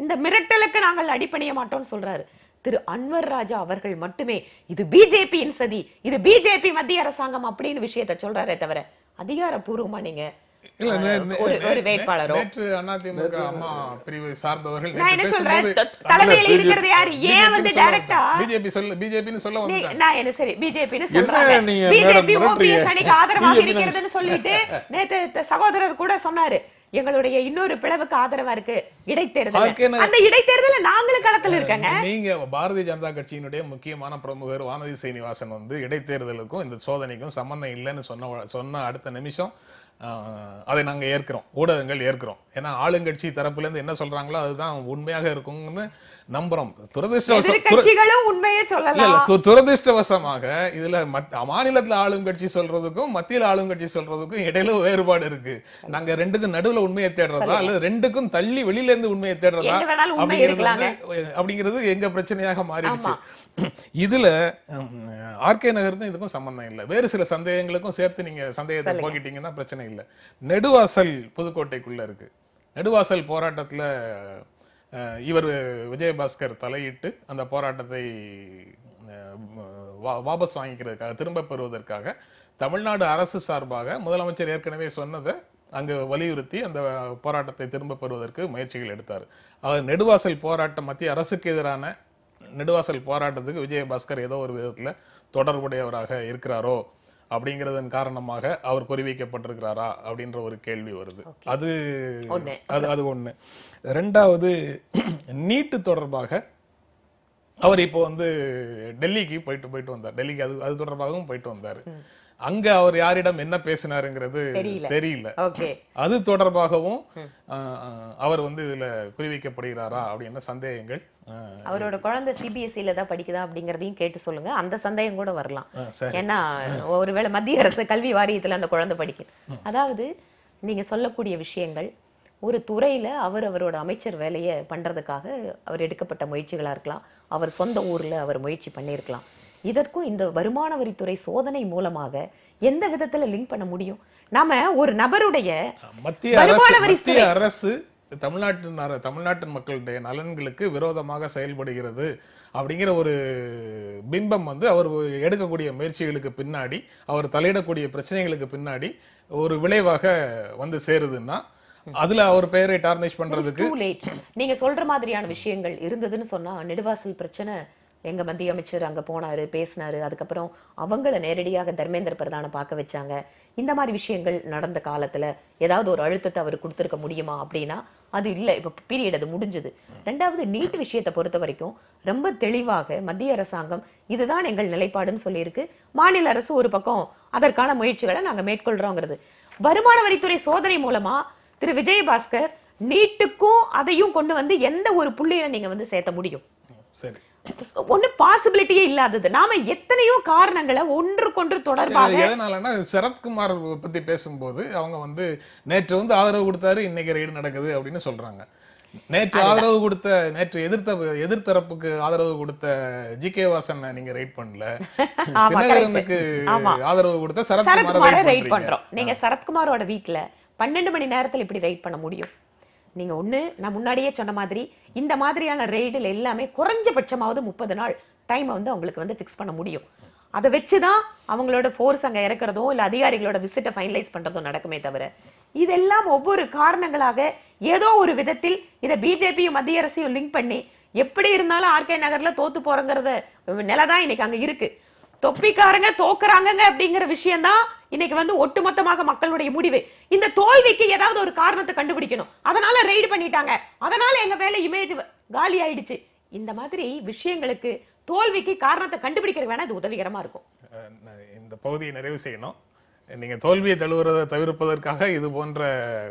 இந்த மிரட்டலுக்கு நாங்கள் அடிப்பணிய மாட்டோம்னு சொல்றாரு திரு அன்வர் ராஜா அவர்கள் மட்டுமே இது பிஜேபியின் சதி இது பிஜேபி மத்திய அரசாங்கம் அப்படின்னு விஷயத்த சொல்றாரே தவிர அதிகாரப்பூர்வமா நீங்க ஒரு நான் என்ன சொல்றேன் இருக்கிறது யாரு ஏன் வந்து நான் என்ன சரி பிஜேபின்னு ஆதரவாக இருக்கிறதுன்னு சொல்லிட்டு நேத்து சகோதரர் கூட சொன்னாரு எங்களுடைய இன்னொரு பிளவுக்கு ஆதரவா இருக்கு இடைத்தேர்தல் அந்த இடைத்தேர்தல நாங்களும் களத்துல இருக்காங்க நீங்க பாரதிய ஜனதா கட்சியினுடைய முக்கியமான பிரமுகர் வானதி சீனிவாசன் வந்து இடைத்தேர்தலுக்கும் இந்த சோதனைக்கும் சம்பந்தம் இல்லைன்னு சொன்ன சொன்ன அடுத்த நிமிஷம் அதை நாங்கள் ஏற்கிறோம் ஊடகங்கள் ஏற்கிறோம் ஏன்னா ஆளுங்கட்சி தரப்புலேருந்து என்ன சொல்கிறாங்களோ அதுதான் உண்மையாக இருக்கும்னு நம்புறோம் துரதிருஷ்டவசம் துரதிருஷ்டவசமாக இதுல மாநிலத்துல ஆளும் கட்சி சொல்றதுக்கும் மத்தியில ஆளும் கட்சி சொல்றதுக்கும் இடையில வேறுபாடு இருக்கு நாங்க ரெண்டுக்கும் நடுவுல உண்மையை தேடுறதா அல்லது ரெண்டுக்கும் தள்ளி வெளியில இருந்து உண்மையை தேடுறதா அப்படிங்கிறது அப்படிங்கிறது எங்க பிரச்சனையாக மாறிடுச்சு இதுல ஆர்கே நகருக்கும் இதுக்கும் சம்பந்தம் இல்லை வேறு சில சந்தேகங்களுக்கும் சேர்த்து நீங்க சந்தேகத்தை போக்கிட்டீங்கன்னா பிரச்சனை இல்லை நெடுவாசல் புதுக்கோட்டைக்குள்ள இருக்கு நெடுவாசல் போராட்டத்துல இவர் விஜயபாஸ்கர் தலையிட்டு அந்த போராட்டத்தை வாபஸ் வாங்கிக்கிறதுக்காக திரும்ப பெறுவதற்காக தமிழ்நாடு அரசு சார்பாக முதலமைச்சர் ஏற்கனவே சொன்னதை அங்கு வலியுறுத்தி அந்த போராட்டத்தை திரும்ப பெறுவதற்கு முயற்சிகள் எடுத்தார் அதாவது நெடுவாசல் போராட்டம் மத்திய அரசுக்கு எதிரான நெடுவாசல் போராட்டத்துக்கு விஜயபாஸ்கர் ஏதோ ஒரு விதத்தில் தொடர்புடையவராக இருக்கிறாரோ அப்படிங்கறதன் காரணமாக அவர் குறிவைக்கப்பட்டிருக்கிறாரா அப்படின்ற ஒரு கேள்வி வருது அது அது அது ஒண்ணு ரெண்டாவது நீட்டு தொடர்பாக அவர் இப்போ வந்து டெல்லிக்கு போயிட்டு போயிட்டு வந்தார் டெல்லிக்கு அது அது தொடர்பாகவும் போயிட்டு வந்தார் அங்க அவர் யாரிடம் என்ன பேசினாருங்கிறது தெரியல அது தொடர்பாகவும் அவர் வந்து இதுல குறிவைக்கப்படுகிறாரா அப்படின்னு சந்தேகங்கள் அவரோட குழந்தை சிபிஎஸ்சியில தான் படிக்குதா அப்படிங்கறதையும் கேட்டு சொல்லுங்க அந்த சந்தேகம் கூட வரலாம் ஏன்னா ஒருவேளை மத்திய அரசு கல்வி வாரியத்துல அந்த குழந்தை படிக்கும் அதாவது நீங்க சொல்லக்கூடிய விஷயங்கள் ஒரு துறையில அவர் அவரோட அமைச்சர் வேலையை பண்றதுக்காக அவர் எடுக்கப்பட்ட முயற்சிகளா இருக்கலாம் அவர் சொந்த ஊர்ல அவர் முயற்சி பண்ணியிருக்கலாம் இதற்கும் இந்த வருமான வரித்துறை சோதனை மூலமாக எந்த விதத்துல லிங்க் பண்ண முடியும் நாம ஒரு நபருடைய மத்திய மத்திய அரசு தமிழ்நாட்டின் தமிழ்நாட்டின் மக்களுடைய நலன்களுக்கு விரோதமாக செயல்படுகிறது அப்படிங்கிற ஒரு பிம்பம் வந்து அவர் எடுக்கக்கூடிய முயற்சிகளுக்கு பின்னாடி அவர் தலையிடக்கூடிய பிரச்சனைகளுக்கு பின்னாடி ஒரு விளைவாக வந்து சேருதுன்னா அதுல அவர் பெயரை டார்னிஷ் பண்றதுக்கு நீங்க சொல்ற மாதிரியான விஷயங்கள் இருந்ததுன்னு சொன்னா நெடுவாசல் பிரச்சனை எங்கள் மத்திய அமைச்சர் அங்கே போனார் பேசினார் அதுக்கப்புறம் அவங்கள நேரடியாக தர்மேந்திர பிரதானை பார்க்க வச்சாங்க இந்த மாதிரி விஷயங்கள் நடந்த காலத்தில் ஏதாவது ஒரு அழுத்தத்தை அவர் கொடுத்துருக்க முடியுமா அப்படின்னா அது இல்லை இப்போ பீரியட் அது முடிஞ்சுது ரெண்டாவது நீட் விஷயத்தை பொறுத்த வரைக்கும் ரொம்ப தெளிவாக மத்திய அரசாங்கம் இதுதான் எங்கள் நிலைப்பாடுன்னு சொல்லியிருக்கு மாநில அரசு ஒரு பக்கம் அதற்கான முயற்சிகளை நாங்கள் மேற்கொள்கிறோங்கிறது வருமான வரித்துறை சோதனை மூலமாக திரு விஜயபாஸ்கர் நீட்டுக்கும் அதையும் கொண்டு வந்து எந்த ஒரு புள்ளியில நீங்க வந்து சேர்த்த முடியும் சரி ஒன்றும் பாசிபிலிட்டியே இல்லாதது நாம எத்தனையோ காரணங்களை ஒன்றுக்கொன்று தொடர்பாக எதனாலன்னா சரத்குமார் பத்தி பேசும்போது அவங்க வந்து நேற்று வந்து ஆதரவு கொடுத்தாரு இன்னைக்கு ரைடு நடக்குது அப்படின்னு சொல்றாங்க நேற்று ஆதரவு கொடுத்த நேற்று எதிர்த்த எதிர்த்தரப்புக்கு ஆதரவு கொடுத்த ஜி கே வாசன் நீங்க ரைட் பண்ணல தினகரனுக்கு ஆதரவு கொடுத்த சரத்குமார் ரைட் பண்றோம் நீங்க சரத்குமாரோட வீட்ல பன்னெண்டு மணி நேரத்துல இப்படி ரைட் பண்ண முடியும் நீங்கள் ஒன்று நான் முன்னாடியே சொன்ன மாதிரி இந்த மாதிரியான ரெய்டில் எல்லாமே குறைஞ்சபட்சமாவது முப்பது நாள் டைமை வந்து அவங்களுக்கு வந்து ஃபிக்ஸ் பண்ண முடியும் அதை வச்சு தான் அவங்களோட ஃபோர்ஸ் அங்கே இறக்குறதோ இல்லை அதிகாரிகளோட விசிட்டை ஃபைனலைஸ் பண்ணுறதோ நடக்குமே தவிர இதெல்லாம் ஒவ்வொரு காரணங்களாக ஏதோ ஒரு விதத்தில் இதை பிஜேபியும் மத்திய அரசையும் லிங்க் பண்ணி எப்படி இருந்தாலும் ஆர்கே நகரில் தோத்து போகிறோங்கிறத நிலை தான் இன்னைக்கு அங்கே இருக்குது தொப்பிக்காரங்க தோக்குறாங்க அப்படிங்கிற விஷயம் தான் இன்னைக்கு வந்து ஒட்டுமொத்தமாக மக்களுடைய முடிவு இந்த தோல்விக்கு ஏதாவது ஒரு காரணத்தை கண்டுபிடிக்கணும் அதனால ரெய்டு பண்ணிட்டாங்க அதனால எங்க மேல இமேஜ் காலி ஆயிடுச்சு இந்த மாதிரி விஷயங்களுக்கு தோல்விக்கு காரணத்தை கண்டுபிடிக்கிறது வேணா இது உதவிகரமா இருக்கும் இந்த பகுதியை நிறைவு செய்யணும் நீங்க தோல்வியை தழுவுறதை தவிர்ப்பதற்காக இது போன்ற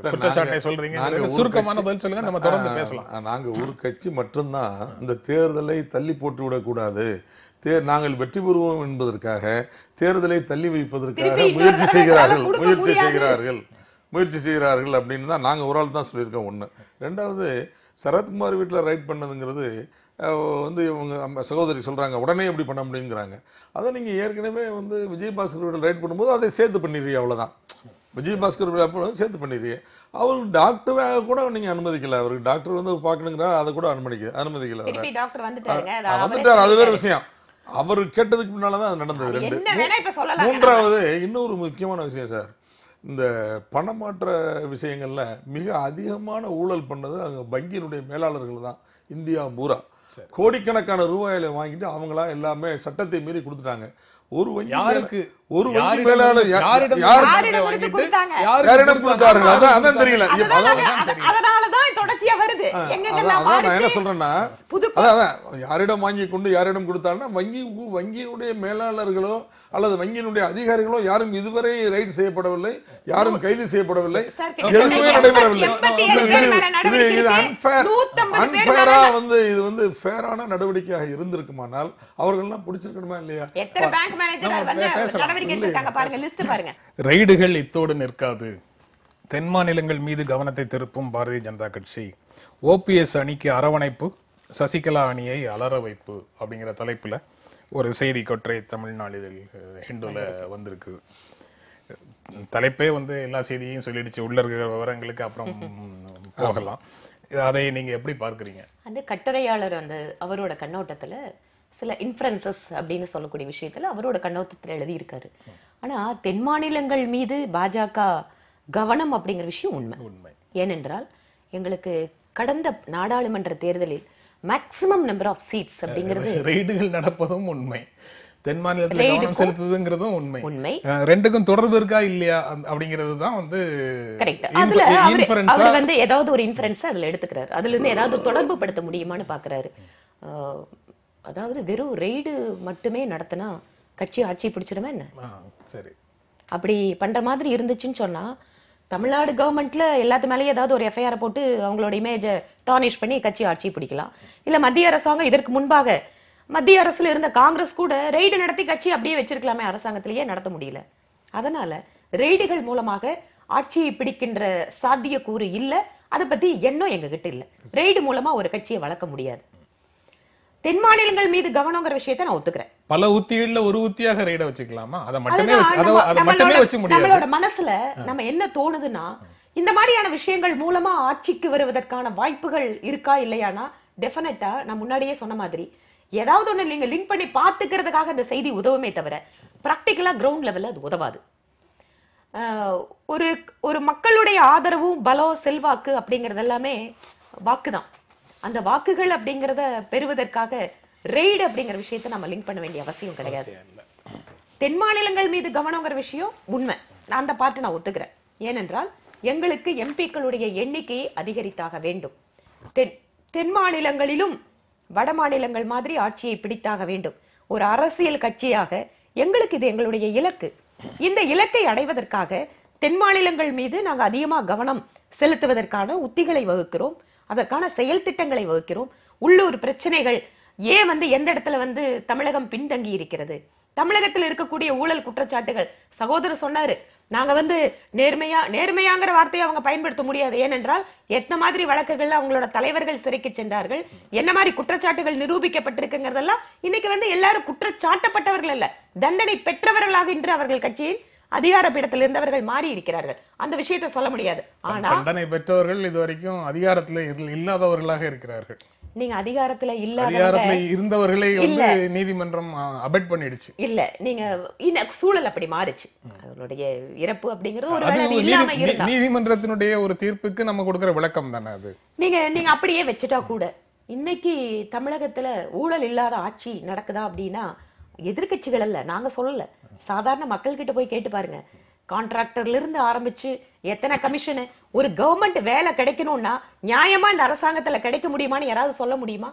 குற்றச்சாட்டை சொல்றீங்க சுருக்கமான பதில் சொல்லுங்க நம்ம தொடர்ந்து பேசலாம் நாங்க ஒரு கட்சி மட்டும்தான் இந்த தேர்தலை தள்ளி போட்டு விடக்கூடாது தேர் நாங்கள் வெற்றி பெறுவோம் என்பதற்காக தேர்தலை தள்ளி வைப்பதற்காக முயற்சி செய்கிறார்கள் முயற்சி செய்கிறார்கள் முயற்சி செய்கிறார்கள் அப்படின்னு தான் நாங்கள் ஒரு ஆள் தான் சொல்லியிருக்கோம் ஒன்று ரெண்டாவது சரத்குமார் வீட்டில் ரைட் பண்ணதுங்கிறது வந்து இவங்க சகோதரி சொல்கிறாங்க உடனே எப்படி பண்ண முடியுங்கிறாங்க அதை நீங்கள் ஏற்கனவே வந்து விஜயபாஸ்கர் வீட்டில் ரைட் பண்ணும்போது அதை சேர்த்து பண்ணிடுறீ அவ்வளோதான் விஜயபாஸ்கர் அப்போ சேர்த்து பண்ணிடுறீங்க அவர் டாக்டராக கூட நீங்கள் அனுமதிக்கல அவருக்கு டாக்டர் வந்து பார்க்கணுங்கிறா அதை கூட அனுமதிக்க அனுமதிக்கல வந்துட்டார் அது வேறு விஷயம் அவர் கேட்டதுக்கு முன்னால் தான் அது நடந்தது ரெண்டு மூன்றாவது இன்னொரு முக்கியமான விஷயம் சார் இந்த பணமாற்ற விஷயங்களில் மிக அதிகமான ஊழல் பண்ணது அங்கே வங்கியினுடைய மேலாளர்கள் தான் இந்தியா பூரா கோடிக்கணக்கான ரூபாயில வாங்கிட்டு அவங்களா எல்லாமே சட்டத்தை மீறி கொடுத்துட்டாங்க ஒரு வங்கி யாருக்கு ஒரு வங்கி மேலாளர் யாரிடம் கொடுத்தார்கள் அதான் அதான் தெரியல அதனாலதான் அதான் நான் என்ன சொல்றேன்னா அதான் யாரிடம் வாங்கி கொண்டு யாரிடம் கொடுத்தாங்கன்னா வங்கி வங்கியினுடைய மேலாளர்களோ அல்லது வங்கியினுடைய அதிகாரிகளோ யாரும் இதுவரை ரைட் செய்யப்படவில்லை யாரும் கைது செய்யப்படவில்லை எதுவுமே நடைபெறவில்லை இது இது அன்பேர் அன்பேரா வந்து இது வந்து ஃபேரான நடவடிக்கையாக இருந்திருக்குமானால் அவர்கள்லாம் பிடிச்சிருக்கணுமா இல்லையா பேசலாம் ரைடுகள் இத்தோடு நிற்காது தென் மாநிலங்கள் மீது கவனத்தை திருப்பும் பாரதிய ஜனதா கட்சி ஓபிஎஸ் அணிக்கு அரவணைப்பு சசிகலா அணியை அலற வைப்பு அப்படிங்கிற தலைப்பில் ஒரு செய்தி கொற்றை தமிழ்நாளில் ஹிண்டுல வந்திருக்கு தலைப்பே வந்து எல்லா செய்தியையும் சொல்லிடுச்சு உள்ள இருக்கிற விவரங்களுக்கு அப்புறம் போகலாம் அதை நீங்க எப்படி பார்க்குறீங்க அந்த கட்டுரையாளர் அந்த அவரோட கண்ணோட்டத்துல சில இன்ஃபரன்சஸ் அப்படின்னு சொல்லக்கூடிய விஷயத்தில் அவரோட கண்ணோட்டத்தில் எழுதியிருக்காரு ஆனால் தென் மாநிலங்கள் மீது பாஜக கவனம் அப்படிங்கிற விஷயம் உண்மை உண்மை ஏனென்றால் எங்களுக்கு கடந்த நாடாளுமன்ற தேர்தலில் மேக்சிமம் நம்பர் ஆஃப் சீட்ஸ் அப்படிங்கிறது ரெய்டுகள் நடப்பதும் உண்மை தென் மாநிலத்தில் கவனம் செலுத்துதுங்கிறதும் உண்மை உண்மை ரெண்டுக்கும் தொடர்பு இருக்கா இல்லையா அப்படிங்கிறது தான் வந்து கரெக்ட் அதுல வந்து ஏதாவது ஒரு இன்ஃபரன்ஸ் அதுல எடுத்துக்கிறாரு அதுல இருந்து ஏதாவது தொடர்பு படுத்த முடியுமான்னு பாக்குறாரு அதாவது வெறும் ரெய்டு மட்டுமே நடத்தினா கட்சி ஆட்சி பிடிச்சிருமே என்ன சரி அப்படி பண்ணுற மாதிரி இருந்துச்சுன்னு சொன்னால் தமிழ்நாடு கவர்மெண்ட்ல எல்லாத்து மேலேயும் ஏதாவது ஒரு எஃப்ஐஆர் போட்டு அவங்களோட இமேஜை டார்னிஷ் பண்ணி கட்சி ஆட்சி பிடிக்கலாம் இல்லை மத்திய அரசாங்கம் இதற்கு முன்பாக மத்திய அரசில் இருந்த காங்கிரஸ் கூட ரெய்டு நடத்தி கட்சி அப்படியே வச்சிருக்கலாமே அரசாங்கத்திலேயே நடத்த முடியல அதனால ரெய்டுகள் மூலமாக ஆட்சியை பிடிக்கின்ற சாத்தியக்கூறு இல்லை அதை பத்தி எண்ணம் எங்ககிட்ட இல்லை ரெய்டு மூலமா ஒரு கட்சியை வளர்க்க முடியாது தென் மாநிலங்கள் மீது கவனங்கிற விஷயத்தை நான் ஒத்துக்கிறேன் பல உத்திகள்ல ஒரு உத்தியாக ரைட வச்சுக்கலாமா அதை மட்டுமே அதை மட்டுமே வச்சு முடியாது நம்மளோட மனசுல நம்ம என்ன தோணுதுன்னா இந்த மாதிரியான விஷயங்கள் மூலமா ஆட்சிக்கு வருவதற்கான வாய்ப்புகள் இருக்கா இல்லையானா டெஃபினட்டா நான் முன்னாடியே சொன்ன மாதிரி ஏதாவது ஒண்ணு நீங்க லிங்க் பண்ணி பாத்துக்கிறதுக்காக அந்த செய்தி உதவுமே தவிர ப்ராக்டிக்கலாக கிரவுண்ட் லெவல்ல அது உதவாது ஒரு ஒரு மக்களுடைய ஆதரவும் பலம் செல்வாக்கு அப்படிங்கறது எல்லாமே வாக்குதான் அந்த வாக்குகள் அப்படிங்கிறத பெறுவதற்காக ரெய்டு அப்படிங்கிற விஷயத்த நம்ம லிங்க் பண்ண வேண்டிய அவசியம் கிடையாது தென் மாநிலங்கள் மீது கவனங்கிற விஷயம் உண்மை நான் அந்த பாட்டு நான் ஒத்துக்கிறேன் ஏனென்றால் எங்களுக்கு எம்பிக்களுடைய எண்ணிக்கையை அதிகரித்தாக வேண்டும் தென் தென் மாநிலங்களிலும் வட மாநிலங்கள் மாதிரி ஆட்சியை பிடித்தாக வேண்டும் ஒரு அரசியல் கட்சியாக எங்களுக்கு இது எங்களுடைய இலக்கு இந்த இலக்கை அடைவதற்காக தென் மாநிலங்கள் மீது நாங்கள் அதிகமாக கவனம் செலுத்துவதற்கான உத்திகளை வகுக்கிறோம் அதற்கான செயல் திட்டங்களை வகுக்கிறோம் உள்ளூர் பிரச்சனைகள் ஏன் வந்து எந்த இடத்துல வந்து தமிழகம் பின்தங்கி இருக்கிறது தமிழகத்தில் இருக்கக்கூடிய ஊழல் குற்றச்சாட்டுகள் சகோதரர் சொன்னாரு நாங்க வந்து நேர்மையா நேர்மையாங்கிற வார்த்தையை அவங்க பயன்படுத்த முடியாது ஏனென்றால் எத்தனை மாதிரி வழக்குகள்ல அவங்களோட தலைவர்கள் சிறைக்கு சென்றார்கள் என்ன மாதிரி குற்றச்சாட்டுகள் நிரூபிக்கப்பட்டிருக்குங்கிறதெல்லாம் இன்னைக்கு வந்து எல்லாரும் குற்றச்சாட்டப்பட்டவர்கள் அல்ல தண்டனை பெற்றவர்களாக இன்று அவர்கள் கட்சியின் அதிகார பீடத்தில் இருந்தவர்கள் மாறி இருக்கிறார்கள் அந்த விஷயத்தை சொல்ல முடியாது ஆனால் தண்டனை பெற்றவர்கள் இது வரைக்கும் அதிகாரத்தில் இல்லாதவர்களாக இருக்கிறார்கள் நீங்க அதிகாரத்துல இல்ல அதிகாரத்துல இருந்தவர்களே வந்து நீதிமன்றம் அபெட் பண்ணிடுச்சு இல்ல நீங்க சூழல் அப்படி மாறிச்சு அவருடைய இறப்பு அப்படிங்கறது ஒரு இல்லாம இருந்தா நீதிமன்றத்தினுடைய ஒரு தீர்ப்புக்கு நம்ம கொடுக்கிற விளக்கம் தானே அது நீங்க நீங்க அப்படியே வச்சுட்டா கூட இன்னைக்கு தமிழகத்துல ஊழல் இல்லாத ஆட்சி நடக்குதா அப்படின்னா எதிர்கட்சிகள் அல்ல நாங்கள் சொல்லல சாதாரண மக்கள்கிட்ட போய் கேட்டு பாருங்க இருந்து ஆரம்பிச்சு எத்தனை கமிஷனு ஒரு கவர்மெண்ட் வேலை கிடைக்கணும்னா நியாயமாக இந்த அரசாங்கத்தில் கிடைக்க முடியுமான்னு யாராவது சொல்ல முடியுமா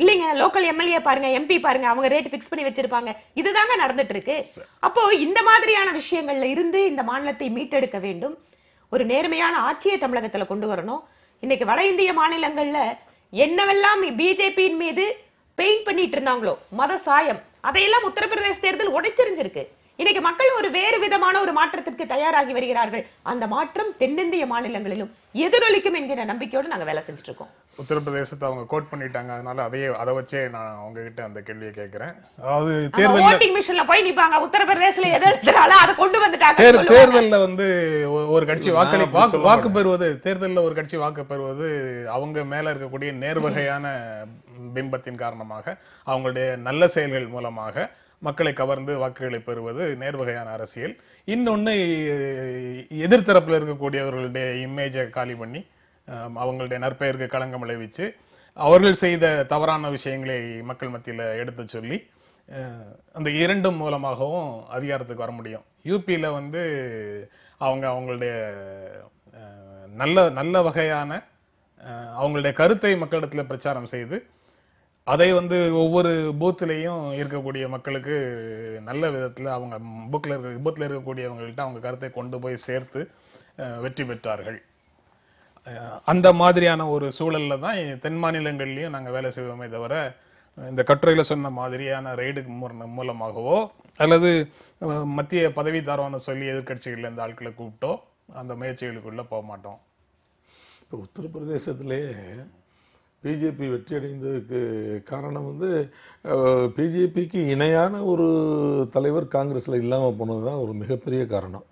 இல்லைங்க லோக்கல் எம்எல்ஏ பாருங்க எம்பி பாருங்க அவங்க ரேட் ஃபிக்ஸ் பண்ணி வச்சிருப்பாங்க இதுதாங்க நடந்துட்டு இருக்கு அப்போ இந்த மாதிரியான விஷயங்கள்ல இருந்து இந்த மாநிலத்தை மீட்டெடுக்க வேண்டும் ஒரு நேர்மையான ஆட்சியை தமிழகத்தில் கொண்டு வரணும் இன்னைக்கு வட இந்திய மாநிலங்கள்ல என்னவெல்லாம் பிஜேபியின் மீது பெயிண்ட் பண்ணிட்டு இருந்தாங்களோ மத சாயம் அதையெல்லாம் உத்தரப்பிரதேச தேர்தல் உடைத்தெறிஞ்சிருக்கு இன்னைக்கு மக்கள் ஒரு வேறு விதமான ஒரு மாற்றத்திற்கு தயாராகி வருகிறார்கள் அந்த மாற்றம் தென்னிந்திய மாநிலங்களிலும் எதிரொலிக்கும் என்கிற நம்பிக்கையோடு நாங்கள் வேலை செஞ்சுட்டு இருக்கோம் உத்தரப்பிரதேசத்தை அவங்க கோட் பண்ணிட்டாங்க அதனால அதையே அதை வச்சே நான் கிட்ட அந்த கேள்வியை கேட்கிறேன் அதாவது தேர்தல் ஓட்டிங் மிஷின்ல போய் நிப்பாங்க உத்தரப்பிரதேசல அதை கொண்டு வந்துட்டாங்க தேர்தலில் வந்து ஒரு கட்சி வாக்களி வாக்கு வாக்கு பெறுவது தேர்தலில் ஒரு கட்சி வாக்கு பெறுவது அவங்க மேல இருக்கக்கூடிய நேர்வகையான பிம்பத்தின் காரணமாக அவங்களுடைய நல்ல செயல்கள் மூலமாக மக்களை கவர்ந்து வாக்குகளை பெறுவது நேர்வகையான அரசியல் இன்னொன்று எதிர்த்தரப்பில் இருக்கக்கூடியவர்களுடைய இமேஜை காலி பண்ணி அவங்களுடைய நற்பெயருக்கு களங்கம் விளைவிச்சு அவர்கள் செய்த தவறான விஷயங்களை மக்கள் மத்தியில் எடுத்து சொல்லி அந்த இரண்டும் மூலமாகவும் அதிகாரத்துக்கு வர முடியும் யூபியில் வந்து அவங்க அவங்களுடைய நல்ல நல்ல வகையான அவங்களுடைய கருத்தை மக்களிடத்தில் பிரச்சாரம் செய்து அதை வந்து ஒவ்வொரு பூத்துலேயும் இருக்கக்கூடிய மக்களுக்கு நல்ல விதத்தில் அவங்க புக்கில் இருக்க பூத்தில் இருக்கக்கூடியவங்கள்ட்ட அவங்க கருத்தை கொண்டு போய் சேர்த்து வெற்றி பெற்றார்கள் அந்த மாதிரியான ஒரு சூழலில் தான் தென் மாநிலங்கள்லேயும் நாங்கள் வேலை செய்வோமே தவிர இந்த கட்டுரையில் சொன்ன மாதிரியான ரெய்டு மூலமாகவோ அல்லது மத்திய பதவி தரோன்னு சொல்லி எதிர்கட்சிகளில் இந்த ஆட்களை கூப்பிட்டோ அந்த முயற்சிகளுக்குள்ளே போக மாட்டோம் இப்போ உத்தரப்பிரதேசத்துலேயே பிஜேபி வெற்றி அடைந்ததுக்கு காரணம் வந்து பிஜேபிக்கு இணையான ஒரு தலைவர் காங்கிரஸில் இல்லாமல் போனது தான் ஒரு மிகப்பெரிய காரணம்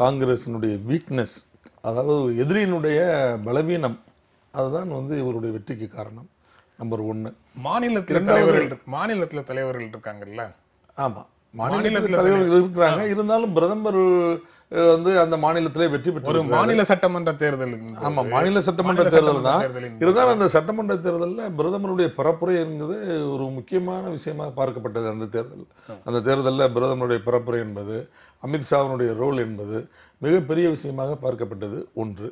காங்கிரஸினுடைய வீக்னஸ் அதாவது எதிரியினுடைய பலவீனம் அதுதான் வந்து இவருடைய வெற்றிக்கு காரணம் நம்பர் ஒன்று மாநிலத்தில் தலைவர்கள் மாநிலத்தில் தலைவர்கள் இருக்காங்கல்ல ஆமாம் மாநிலத்தில் தலைவர்கள் இருக்கிறாங்க இருந்தாலும் பிரதமர் வந்து அந்த மாநிலத்திலே வெற்றி பெற்று மாநில சட்டமன்ற தேர்தல் ஆமா மாநில சட்டமன்ற தேர்தல் தான் இருந்தாலும் அந்த சட்டமன்ற தேர்தலில் பிரதமருடைய பரப்புரை என்பது ஒரு முக்கியமான விஷயமாக பார்க்கப்பட்டது அந்த தேர்தல் அந்த தேர்தலில் பிரதமருடைய பரப்புரை என்பது அமித்ஷாவினுடைய ரோல் என்பது மிகப்பெரிய விஷயமாக பார்க்கப்பட்டது ஒன்று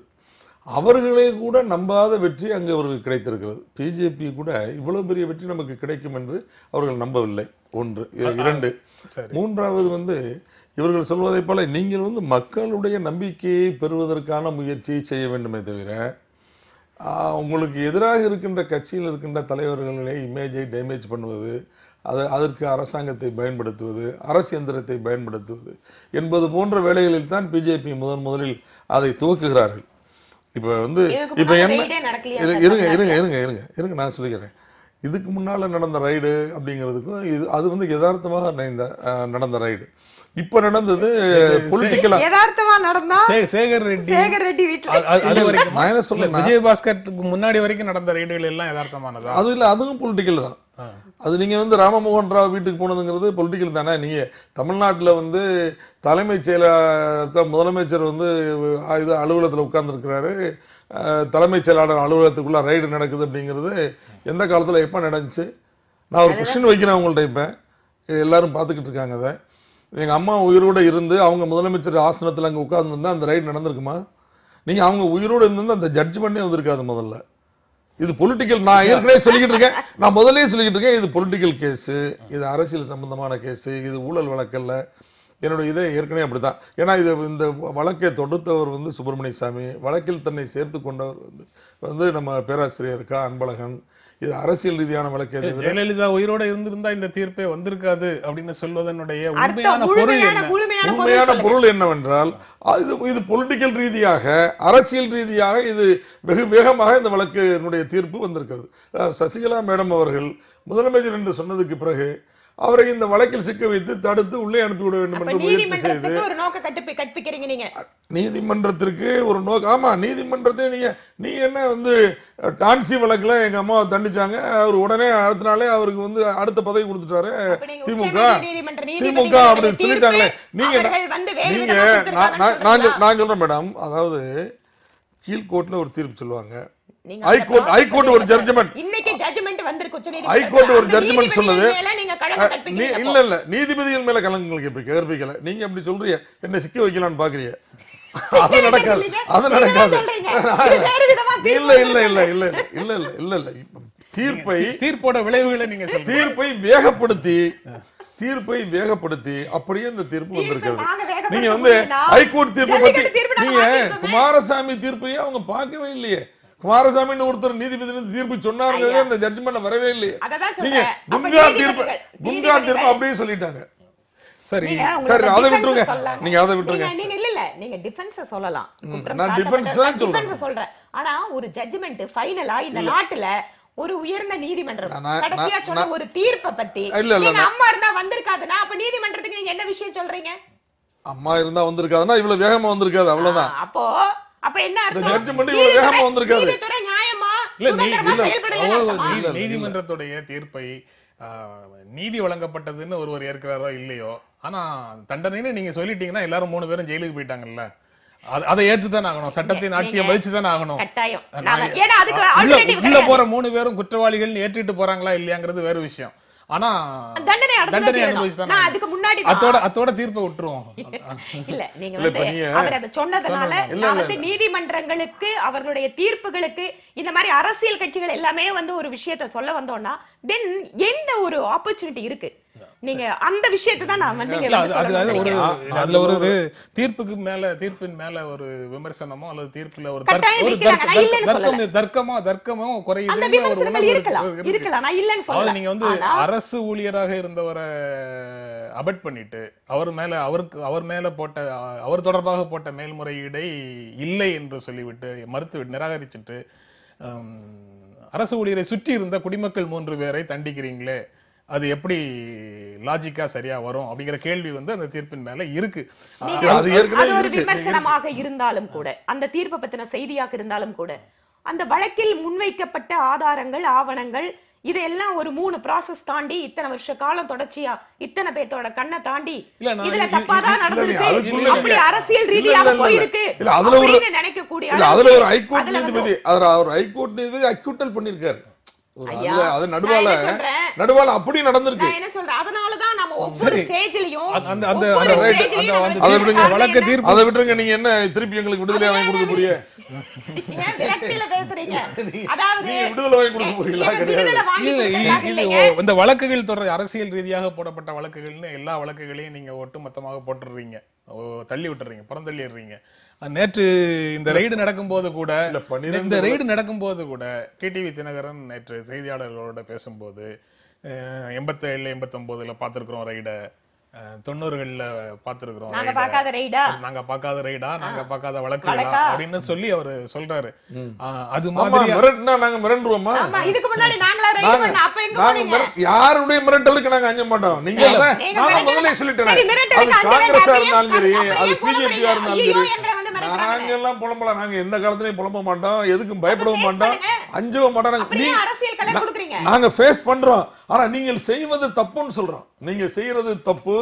அவர்களே கூட நம்பாத வெற்றி அங்கே அவர்களுக்கு கிடைத்திருக்கிறது பிஜேபி கூட இவ்வளவு பெரிய வெற்றி நமக்கு கிடைக்கும் என்று அவர்கள் நம்பவில்லை ஒன்று இரண்டு மூன்றாவது வந்து இவர்கள் சொல்வதைப் போல நீங்கள் வந்து மக்களுடைய நம்பிக்கையை பெறுவதற்கான முயற்சியை செய்ய வேண்டுமே தவிர உங்களுக்கு எதிராக இருக்கின்ற கட்சியில் இருக்கின்ற தலைவர்களுடைய இமேஜை டேமேஜ் பண்ணுவது அது அதற்கு அரசாங்கத்தை பயன்படுத்துவது அரசு எந்திரத்தை பயன்படுத்துவது என்பது போன்ற வேலைகளில் தான் பிஜேபி முதன் முதலில் அதை துவக்குகிறார்கள் இப்போ வந்து இப்போ என்ன இருங்க இருங்க இருங்க இருங்க இருங்க நான் சொல்லிக்கிறேன் இதுக்கு முன்னால் நடந்த ரைடு அப்படிங்கிறதுக்கும் இது அது வந்து யதார்த்தமாக நடந்த ரைடு இப்ப நடந்தது பொலிட்டிக்கலா யதார்த்தமா நடந்தா சேகர் ரெட்டி சேகர் ரெட்டி வீட்ல அது வரைக்கும் நான் சொல்ல விஜய் பாஸ்கருக்கு முன்னாடி வரைக்கும் நடந்த ரைடுகள் எல்லாம் யதார்த்தமானதா அது இல்ல அதுவும் பொலிட்டிக்கல் தான் அது நீங்க வந்து ராமமோகன் ராவ் வீட்டுக்கு போனதுங்கிறது பொலிட்டிக்கல் தானே நீங்க தமிழ்நாட்டில் வந்து தலைமைச் செயலர் முதலமைச்சர் வந்து இது அலுவலகத்தில் உட்கார்ந்துருக்கிறாரு தலைமைச் செயலாளர் அலுவலகத்துக்குள்ள ரைடு நடக்குது அப்படிங்கிறது எந்த காலத்தில் எப்போ நடந்துச்சு நான் ஒரு கொஸ்டின் வைக்கிறேன் அவங்கள்ட்ட இப்போ எல்லாரும் பார்த்துக்கிட்டு இருக்காங்க அதை எங்கள் அம்மா உயிரோடு இருந்து அவங்க முதலமைச்சர் ஆசனத்தில் அங்கே உட்காந்துருந்தா அந்த ரைடு நடந்திருக்குமா நீங்கள் அவங்க உயிரோடு இருந்து அந்த ஜட்ஜ்மெண்ட்டே வந்திருக்காது முதல்ல இது பொலிட்டிக்கல் நான் ஏற்கனவே சொல்லிக்கிட்டு இருக்கேன் நான் முதலே சொல்லிக்கிட்டு இருக்கேன் இது பொலிட்டிக்கல் கேஸு இது அரசியல் சம்பந்தமான கேஸு இது ஊழல் வழக்கல்ல என்னுடைய இதே ஏற்கனவே அப்படி தான் ஏன்னா இது இந்த வழக்கை தொடுத்தவர் வந்து சுப்பிரமணிய சாமி வழக்கில் தன்னை சேர்த்து கொண்டவர் வந்து வந்து நம்ம பேராசிரியர் கா அன்பழகன் இது அரசியல் ரீதியான வழக்கு ஜெயலலிதா உயிரோட இருந்திருந்தா இந்த தீர்ப்பே வந்திருக்காது அப்படின்னு சொல்வதனுடைய உண்மையான பொருள் என்ன உண்மையான பொருள் என்னவென்றால் இது இது பொலிட்டிக்கல் ரீதியாக அரசியல் ரீதியாக இது வெகு வேகமாக இந்த வழக்கினுடைய தீர்ப்பு வந்திருக்கிறது சசிகலா மேடம் அவர்கள் முதலமைச்சர் என்று சொன்னதுக்கு பிறகு அவரை இந்த வழக்கில் சிக்க வைத்து தடுத்து உள்ளே அனுப்பிவிட வேண்டும் என்று முயற்சி செய்து நீதிமன்றத்திற்கு ஒரு நோக்கம் ஆமாம் நீதிமன்றத்தை நீங்கள் நீ என்ன வந்து டான்சி வழக்கில் எங்கள் அம்மாவை தண்டிச்சாங்க அவர் உடனே அடுத்த நாளே அவருக்கு வந்து அடுத்த பதவி கொடுத்துட்டாரு திமுக திமுக அப்படி சொல்லிட்டாங்களே நீங்கள் நீங்கள் நான் சொல்றேன் மேடம் அதாவது கீழ்கோட்டில் ஒரு தீர்ப்பு சொல்லுவாங்க ஒரு ஜட்ஜ்மெண்ட் ஒரு ஜட்ஜ்மெண்ட் சொன்னது இல்ல இல்ல மேல நீங்க என்ன சிக்க வைக்கலாம்னு பாக்குறீங்க நடக்காது அது நடக்காது இல்ல இல்ல இல்ல இல்ல இல்ல இல்ல இல்ல இல்ல தீர்ப்பை தீர்ப்போட தீர்ப்பை வேகப்படுத்தி தீர்ப்பை வேகப்படுத்தி அப்படியே இந்த தீர்ப்பு வந்திருக்கிறது நீங்க வந்து ஹைகோர்ட் தீர்ப்பு பத்தி நீங்க குமாரசாமி தீர்ப்பையே அவங்க பார்க்கவே இல்லையே குமாரசாமி ஒருத்தர் நீதிபதி தீர்ப்பு சொன்னாருங்க அந்த ஜட்ஜ்மெண்ட்ல வரவே இல்லையே நீங்க குண்டா தீர்ப்பு குண்டா தீர்ப்பு அப்படியே சொல்லிட்டாங்க சரி சரி அதை விட்டுருங்க நீங்க அதை விட்டுருங்க நீங்க இல்ல இல்ல நீங்க டிஃபென்ஸ சொல்லலாம் நான் டிஃபென்ஸ் தான் சொல்றேன் சொல்றேன் ஆனா ஒரு ஜட்ஜ்மெண்ட் ஃபைனலா இந்த நாட்டுல ஒரு உயர்ந்த நீதிமன்றம் கடைசியா சொன்ன ஒரு தீர்ப்பை பத்தி நீங்க அம்மா இருந்தா வந்திருக்காதுன்னா அப்ப நீதிமன்றத்துக்கு நீங்க என்ன விஷயம் சொல்றீங்க அம்மா இருந்தா வந்திருக்காதுன்னா இவ்வளவு வேகமா வந்திருக்காது அவ்வளவுதான் அப்போ அப்ப என்ன நீதிமன்றத்துடைய தீர்ப்பை நீதி வழங்கப்பட்டதுன்னு ஒருவர் ஏற்கிறாரோ இல்லையோ ஆனா தண்டனைன்னு நீங்க சொல்லிட்டீங்கன்னா எல்லாரும் மூணு பேரும் ஜெயிலுக்கு போயிட்டாங்கல்ல அதை ஏற்றுதான் ஆகணும் சட்டத்தின் ஆட்சியை மதிச்சுதான் ஆகணும் உள்ள போற மூணு பேரும் குற்றவாளிகள் ஏற்றிட்டு போறாங்களா இல்லையாங்கிறது வேற விஷயம் ஆனா தண்டனை தண்டனை அனுபவிச்சு நான் அதுக்கு முன்னாடி அதோட அதோட தீர்ப்பை விட்டுருவோம் இல்ல நீங்க வந்து அவர் அதை சொன்னதுனால நான் வந்து நீதிமன்றங்களுக்கு அவர்களுடைய தீர்ப்புகளுக்கு இந்த மாதிரி அரசியல் கட்சிகள் எல்லாமே வந்து ஒரு விஷயத்த சொல்ல வந்தோம்னா தென் எந்த ஒரு ஆப்பர்ச்சுனிட்டி இருக்கு நீங்க அந்த விஷயத்தை தான் நான் வந்து அதுல ஒரு தீர்ப்புக்கு மேல தீர்ப்பின் மேல ஒரு விமர்சனமோ அல்லது தீர்ப்புல ஒரு தர்க்கமா தர்க்கமோ குறையுது ஒரு நீங்க வந்து அரசு ஊழியராக இருந்தவரை அபட் பண்ணிட்டு அவர் மேல அவருக்கு அவர் மேல போட்ட அவர் தொடர்பாக போட்ட மேல்முறையீடை இல்லை என்று சொல்லிவிட்டு மறுத்து நிராகரிச்சுட்டு அரசு ஊழியரை சுற்றி இருந்த குடிமக்கள் மூன்று பேரை தண்டிக்கிறீங்களே அது எப்படி லாஜிக்கா சரியா வரும் அப்படிங்கிற கேள்வி வந்து அந்த தீர்ப்பின் மேல இருக்கு விமர்சனமாக இருந்தாலும் கூட அந்த தீர்ப்பை பத்தின செய்தியாக இருந்தாலும் கூட அந்த வழக்கில் முன்வைக்கப்பட்ட ஆதாரங்கள் ஆவணங்கள் இதெல்லாம் ஒரு மூணு ப்ராசஸ் தாண்டி இத்தனை வருஷ காலம் தொடர்ச்சியா இத்தனை பேர்த்தோட கண்ணை தாண்டி இதுல தப்பா நடந்திருக்கு அப்படி அரசியல் ரீதியாக போயிருக்கு இல்ல அதுல ஒரு நினைக்க கூடிய அதுல ஒரு ஹைகோர்ட் நீதிபதி அதுல ஒரு ஹைகோர்ட் நீதிபதி அக்யூட்டல் பண்ணிருக்காரு நடுவால நடந்திருக்கு தீர்ப்பு அதை விட்டுருங்க நீங்க என்ன திருப்பி எங்களுக்கு விடுதலை கொடுக்க இந்த வழக்குகள் தொடர் அரசியல் ரீதியாக போடப்பட்ட வழக்குகள்னு எல்லா வழக்குகளையும் நீங்க ஒட்டுமொத்தமாக போட்டுறீங்க தள்ளி விட்டுறீங்க புறந்தள்ளிடுறீங்க நேற்று இந்த ரைடு நடக்கும்போது கூட இந்த ரைடு நடக்கும்போது கூட டிடிவி தினகரன் நேற்று செய்தியாளர்களோட பேசும்போது எண்பத்தேழுல எண்பத்தொம்போதுல பார்த்துருக்குறோம் ரைட தொண்ணூறுகள்ல பாத்துருக்கிறோம் நாங்க பார்க்காத ரைடா நாங்க பார்க்காத வழக்கு அப்படின்னு சொல்லி அவரு சொல்றாரு அது மாதிரி மிரட்டுனா நாங்க மிரண்டுருவோமா இதுக்கு முன்னாடி யாருடைய மிரட்டலுக்கு நாங்க அஞ்ச மாட்டோம் நீங்க நாங்க முதல்ல சொல்லிட்டேன் அது காங்கிரஸா இருந்தாலும் சரி அது பிஜேபியா இருந்தாலும் சரி நாங்கெல்லாம் புலம்பல நாங்க எந்த காலத்துலயும் புலம்ப மாட்டோம் எதுக்கும் பயப்படவும் மாட்டோம் அஞ்சவ மாட்டோம் நாங்க ஃபேஸ் பண்றோம் ஆனா நீங்கள் செய்வது தப்புன்னு சொல்றோம் நீங்க செய்யறது தப்பு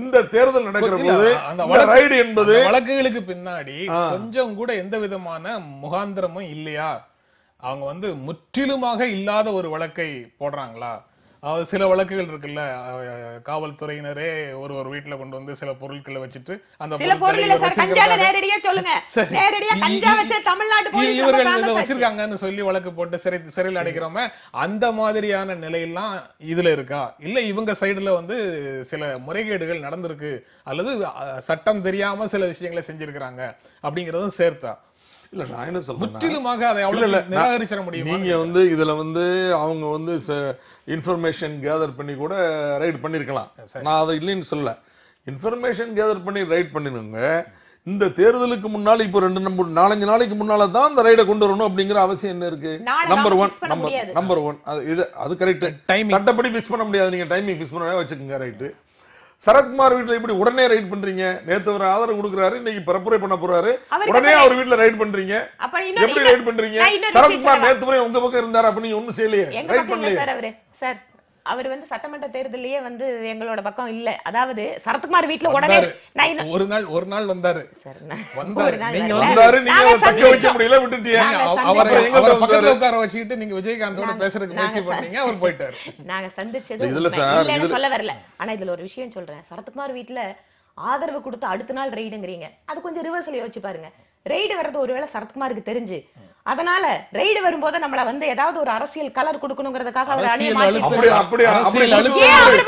இந்த தேர்தல் நடக்கிற போது அந்த ரைடு என்பது வழக்குகளுக்கு பின்னாடி கொஞ்சம் கூட எந்த விதமான முகாந்திரமும் இல்லையா அவங்க வந்து முற்றிலுமாக இல்லாத ஒரு வழக்கை போடுறாங்களா சில வழக்குகள் இருக்குல்ல காவல்துறையினரே ஒரு ஒரு வீட்டுல கொண்டு வந்து சில பொருட்களை வச்சுட்டு அந்த இவர்கள் வச்சிருக்காங்கன்னு சொல்லி வழக்கு போட்டு சிறை சிறையில் அடைக்கிறோம அந்த மாதிரியான நிலையெல்லாம் இதுல இருக்கா இல்ல இவங்க சைடுல வந்து சில முறைகேடுகள் நடந்திருக்கு அல்லது சட்டம் தெரியாம சில விஷயங்களை செஞ்சிருக்கிறாங்க அப்படிங்கறதும் சேர்த்தா இல்ல நான் என்ன சொல்ல முற்றிலுமாக அதை அவ்வளவு நிராகரிச்சிட முடியும் நீங்க வந்து இதுல வந்து அவங்க வந்து இன்ஃபர்மேஷன் கேதர் பண்ணி கூட ரைட் பண்ணிருக்கலாம் நான் அதை இல்லைன்னு சொல்ல இன்ஃபர்மேஷன் கேதர் பண்ணி ரைட் பண்ணிடுங்க இந்த தேர்தலுக்கு முன்னால் இப்போ ரெண்டு நம்பர் நாலஞ்சு நாளைக்கு முன்னால தான் இந்த ரைடை கொண்டு வரணும் அப்படிங்கிற அவசியம் என்ன இருக்கு number one number number one அது இது அது கரெக்ட் டைம் சட்டப்படி ஃபிக்ஸ் பண்ண முடியாது நீங்க டைமிங் ஃபிக்ஸ் பண்ண வச்சுக்கோங்க ரைட்டு சரத்குமார் வீட்டுல இப்படி உடனே ரைட் பண்றீங்க நேத்து அவர் ஆதரவு கொடுக்குறாரு இன்னைக்கு பரப்புரை பண்ண போறாரு உடனே அவர் வீட்டுல ரைட் பண்றீங்க எப்படி ரைட் பண்றீங்க சரத்குமார் நேத்து உங்க பக்கம் இருந்தாரு அப்படின்னு ஒண்ணும் செய்யலையே ரைட் பண்ணலையே சார் அவர் வந்து சட்டமன்ற தேர்தலையே வந்து எங்களோட பக்கம் இல்ல அதாவது சரத்குமார் வீட்டுல உடனே ஒரு நாள் ஒரு நாள் வந்தாரு உட்கார வச்சுக்கிட்டு நீங்க விஜயகாந்தோட பேசுறதுக்கு முயற்சி பண்ணீங்க அவர் போயிட்டாரு நாங்க சந்திச்சது இல்லன்னு சொல்ல வரல ஆனா இதுல ஒரு விஷயம் சொல்றேன் சரத்குமார் வீட்ல ஆதரவு கொடுத்து அடுத்த நாள் ரெய்டுங்கிறீங்க அது கொஞ்சம் ரிவர்ஸில் யோசிச்சு பாருங்க ரெய்டு வர்றது ஒருவேளை சரத்குமாருக்கு தெரிஞ்சு அதனால ரெய்டு வரும்போது நம்மள வந்து ஏதாவது ஒரு அரசியல் கலர் கொடுக்கணுங்கிறதுக்காக அவர் அணிய மாத்தி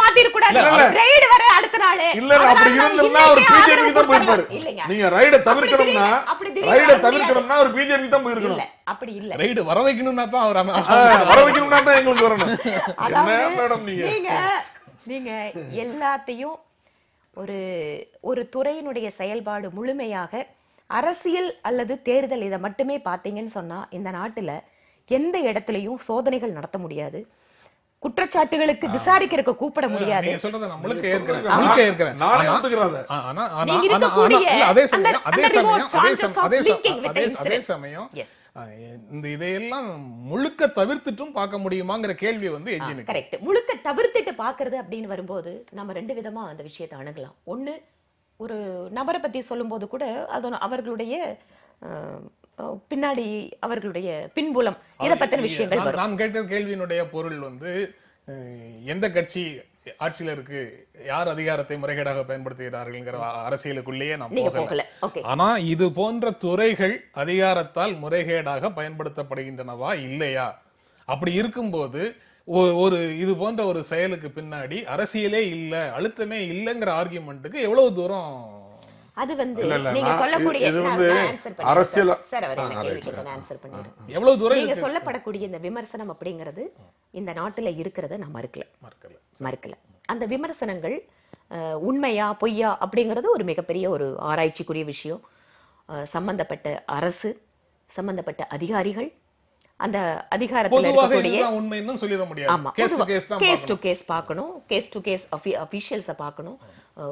மாத்திர கூடாது ரெய்டு வர அடுத்த நாளே இல்ல அப்படி இருந்திருந்தா அவர் பிஜேபி தான் போயிருப்பாரு நீங்க ரைட தவிர்க்கணும்னா ரைட தவிர்க்கணும்னா அவர் பிஜேபி தான் போயிருக்கணும் அப்படி இல்ல ரைடு வர வைக்கணும்னா தான் அவர் வர வைக்கணும்னா தான் எங்களுக்கு வரணும் மேடம் நீங்க நீங்க எல்லாத்தையும் ஒரு ஒரு துறையினுடைய செயல்பாடு முழுமையாக அரசியல் அல்லது தேர்தல் இதை மட்டுமே பார்த்தீங்கன்னு சொன்னால் இந்த நாட்டில் எந்த இடத்துலையும் சோதனைகள் நடத்த முடியாது குற்றச்சாட்டுகளுக்கு விசாரிக்கிறதுக்கு கூப்பிட முடியாது இந்த இதையெல்லாம் முழுக்க தவிர்த்துட்டும் பார்க்க முடியுமாங்கிற கேள்வி வந்து கரெக்ட் முழுக்க தவிர்த்துட்டு பாக்குறது அப்படின்னு வரும்போது நம்ம ரெண்டு விதமா அந்த விஷயத்தை அணுகலாம் ஒன்னு ஒரு நபரை பற்றி சொல்லும்போது கூட அது அவர்களுடைய பின்னாடி அவர்களுடைய பின்புலம் இதை பற்றின விஷயங்கள் நாம் கேட்ட கேள்வியினுடைய பொருள் வந்து எந்த கட்சி ஆட்சியில் இருக்கு யார் அதிகாரத்தை முறைகேடாக பயன்படுத்துகிறார்கள்ங்கிற அரசியலுக்குள்ளேயே நாம் போகல ஆனா இது போன்ற துறைகள் அதிகாரத்தால் முறைகேடாக பயன்படுத்தப்படுகின்றனவா இல்லையா அப்படி இருக்கும்போது ஒரு இது போன்ற ஒரு செயலுக்கு பின்னாடி அரசியலே இல்ல அழுத்தமே இல்லைங்கிற ஆர்கியூமெண்ட்டுக்கு எவ்வளவு தூரம் அது வந்து நீங்க சொல்லக்கூடிய அரசியல் சார் அவர் ஆன்சர் பண்ணுங்க எவ்வளவு தூரம் நீங்க சொல்லப்படக்கூடிய இந்த விமர்சனம் அப்படிங்கிறது இந்த நாட்டுல இருக்கிறத நான் மறுக்கல மறுக்கல மறுக்கல அந்த விமர்சனங்கள் உண்மையா பொய்யா அப்படிங்கிறது ஒரு மிகப்பெரிய ஒரு ஆராய்ச்சிக்குரிய விஷயம் சம்பந்தப்பட்ட அரசு சம்பந்தப்பட்ட அதிகாரிகள் அந்த அதிகாரத்துல இருக்கக்கூடிய உண்மைன்னு சொல்லிட முடியாது ஆமா கேஸ் டு கேஸ் பார்க்கணும் கேஸ் டு கேஸ் அஃபிஷியல்ஸை பார்க்கணும்